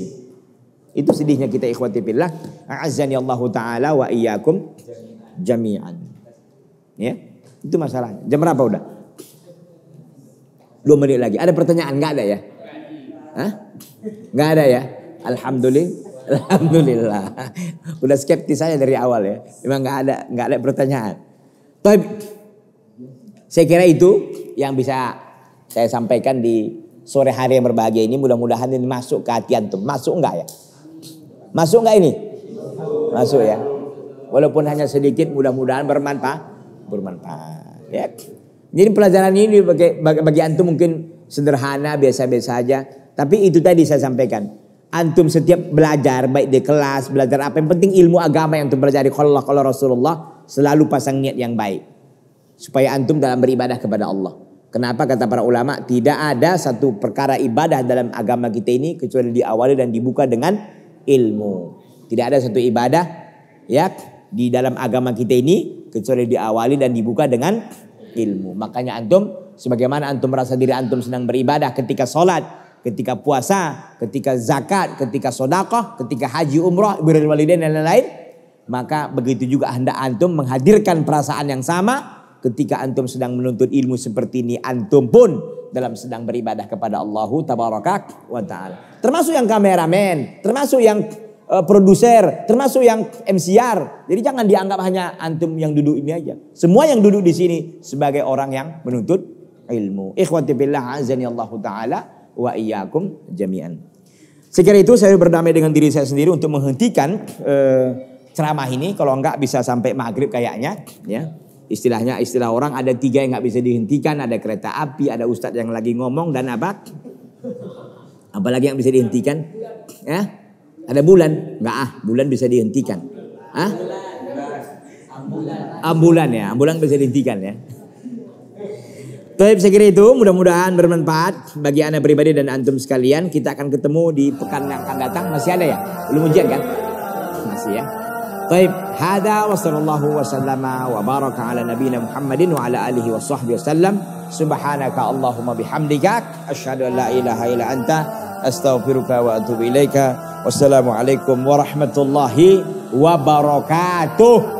Itu sedihnya kita ikhwati billah. A'azani Allah ta'ala wa iyyakum jami'an. Ya, itu masalahnya. Jam berapa udah? Dua menit lagi. Ada pertanyaan? Gak ada ya? Hah? Gak ada ya? Alhamdulillah. Alhamdulillah. Udah skeptis saya dari awal ya. Memang nggak ada nggak ada pertanyaan. Tapi saya kira itu yang bisa saya sampaikan di sore hari yang berbahagia ini. Mudah-mudahan ini masuk ke hati antum. Masuk nggak ya? Masuk nggak ini? Masuk ya. Walaupun hanya sedikit, mudah-mudahan bermanfaat bermanfaat. Ya. Jadi pelajaran ini bagi, bagi, antum mungkin sederhana, biasa-biasa saja. Tapi itu tadi saya sampaikan. Antum setiap belajar, baik di kelas, belajar apa yang penting ilmu agama yang antum pelajari. Kalau Allah, kalau Rasulullah selalu pasang niat yang baik. Supaya antum dalam beribadah kepada Allah. Kenapa kata para ulama tidak ada satu perkara ibadah dalam agama kita ini kecuali diawali dan dibuka dengan ilmu. Tidak ada satu ibadah ya di dalam agama kita ini kecuali diawali dan dibuka dengan ilmu. Makanya antum sebagaimana antum merasa diri antum sedang beribadah ketika sholat, ketika puasa, ketika zakat, ketika sodakoh, ketika haji umroh, ibadah walidain dan lain-lain. Maka begitu juga hendak antum menghadirkan perasaan yang sama ketika antum sedang menuntut ilmu seperti ini antum pun dalam sedang beribadah kepada Allah tabaraka wa taala. Termasuk yang kameramen, termasuk yang Eh, produser, termasuk yang MCR. Jadi jangan dianggap hanya antum yang duduk ini aja. Semua yang duduk di sini sebagai orang yang menuntut ilmu. Ikhwati billah azani Allah taala wa iyyakum jami'an. Sekiranya itu saya berdamai dengan diri saya sendiri untuk menghentikan uh, ceramah ini kalau enggak bisa sampai maghrib kayaknya ya. Istilahnya istilah orang ada tiga yang nggak bisa dihentikan, ada kereta api, ada ustadz yang lagi ngomong dan apa? Apalagi yang bisa dihentikan? Ya? Ada bulan? Enggak ah, bulan bisa dihentikan. Ah? Ambulan. Ambulan ya, ambulan bisa dihentikan ya. Baik, saya kira itu mudah-mudahan bermanfaat bagi anda pribadi dan antum sekalian. Kita akan ketemu di pekan yang akan datang. Masih ada ya? Belum ujian kan? Masih ya. Baik, hada wa sallallahu wa sallama wa baraka ala nabina Muhammadin wa ala alihi wa sahbihi wa sallam. Subhanaka Allahumma bihamdika. Ashadu an la ilaha ila anta astaghfiruka wa atubu ilaika. Wassalamualaikum warahmatullahi wabarakatuh.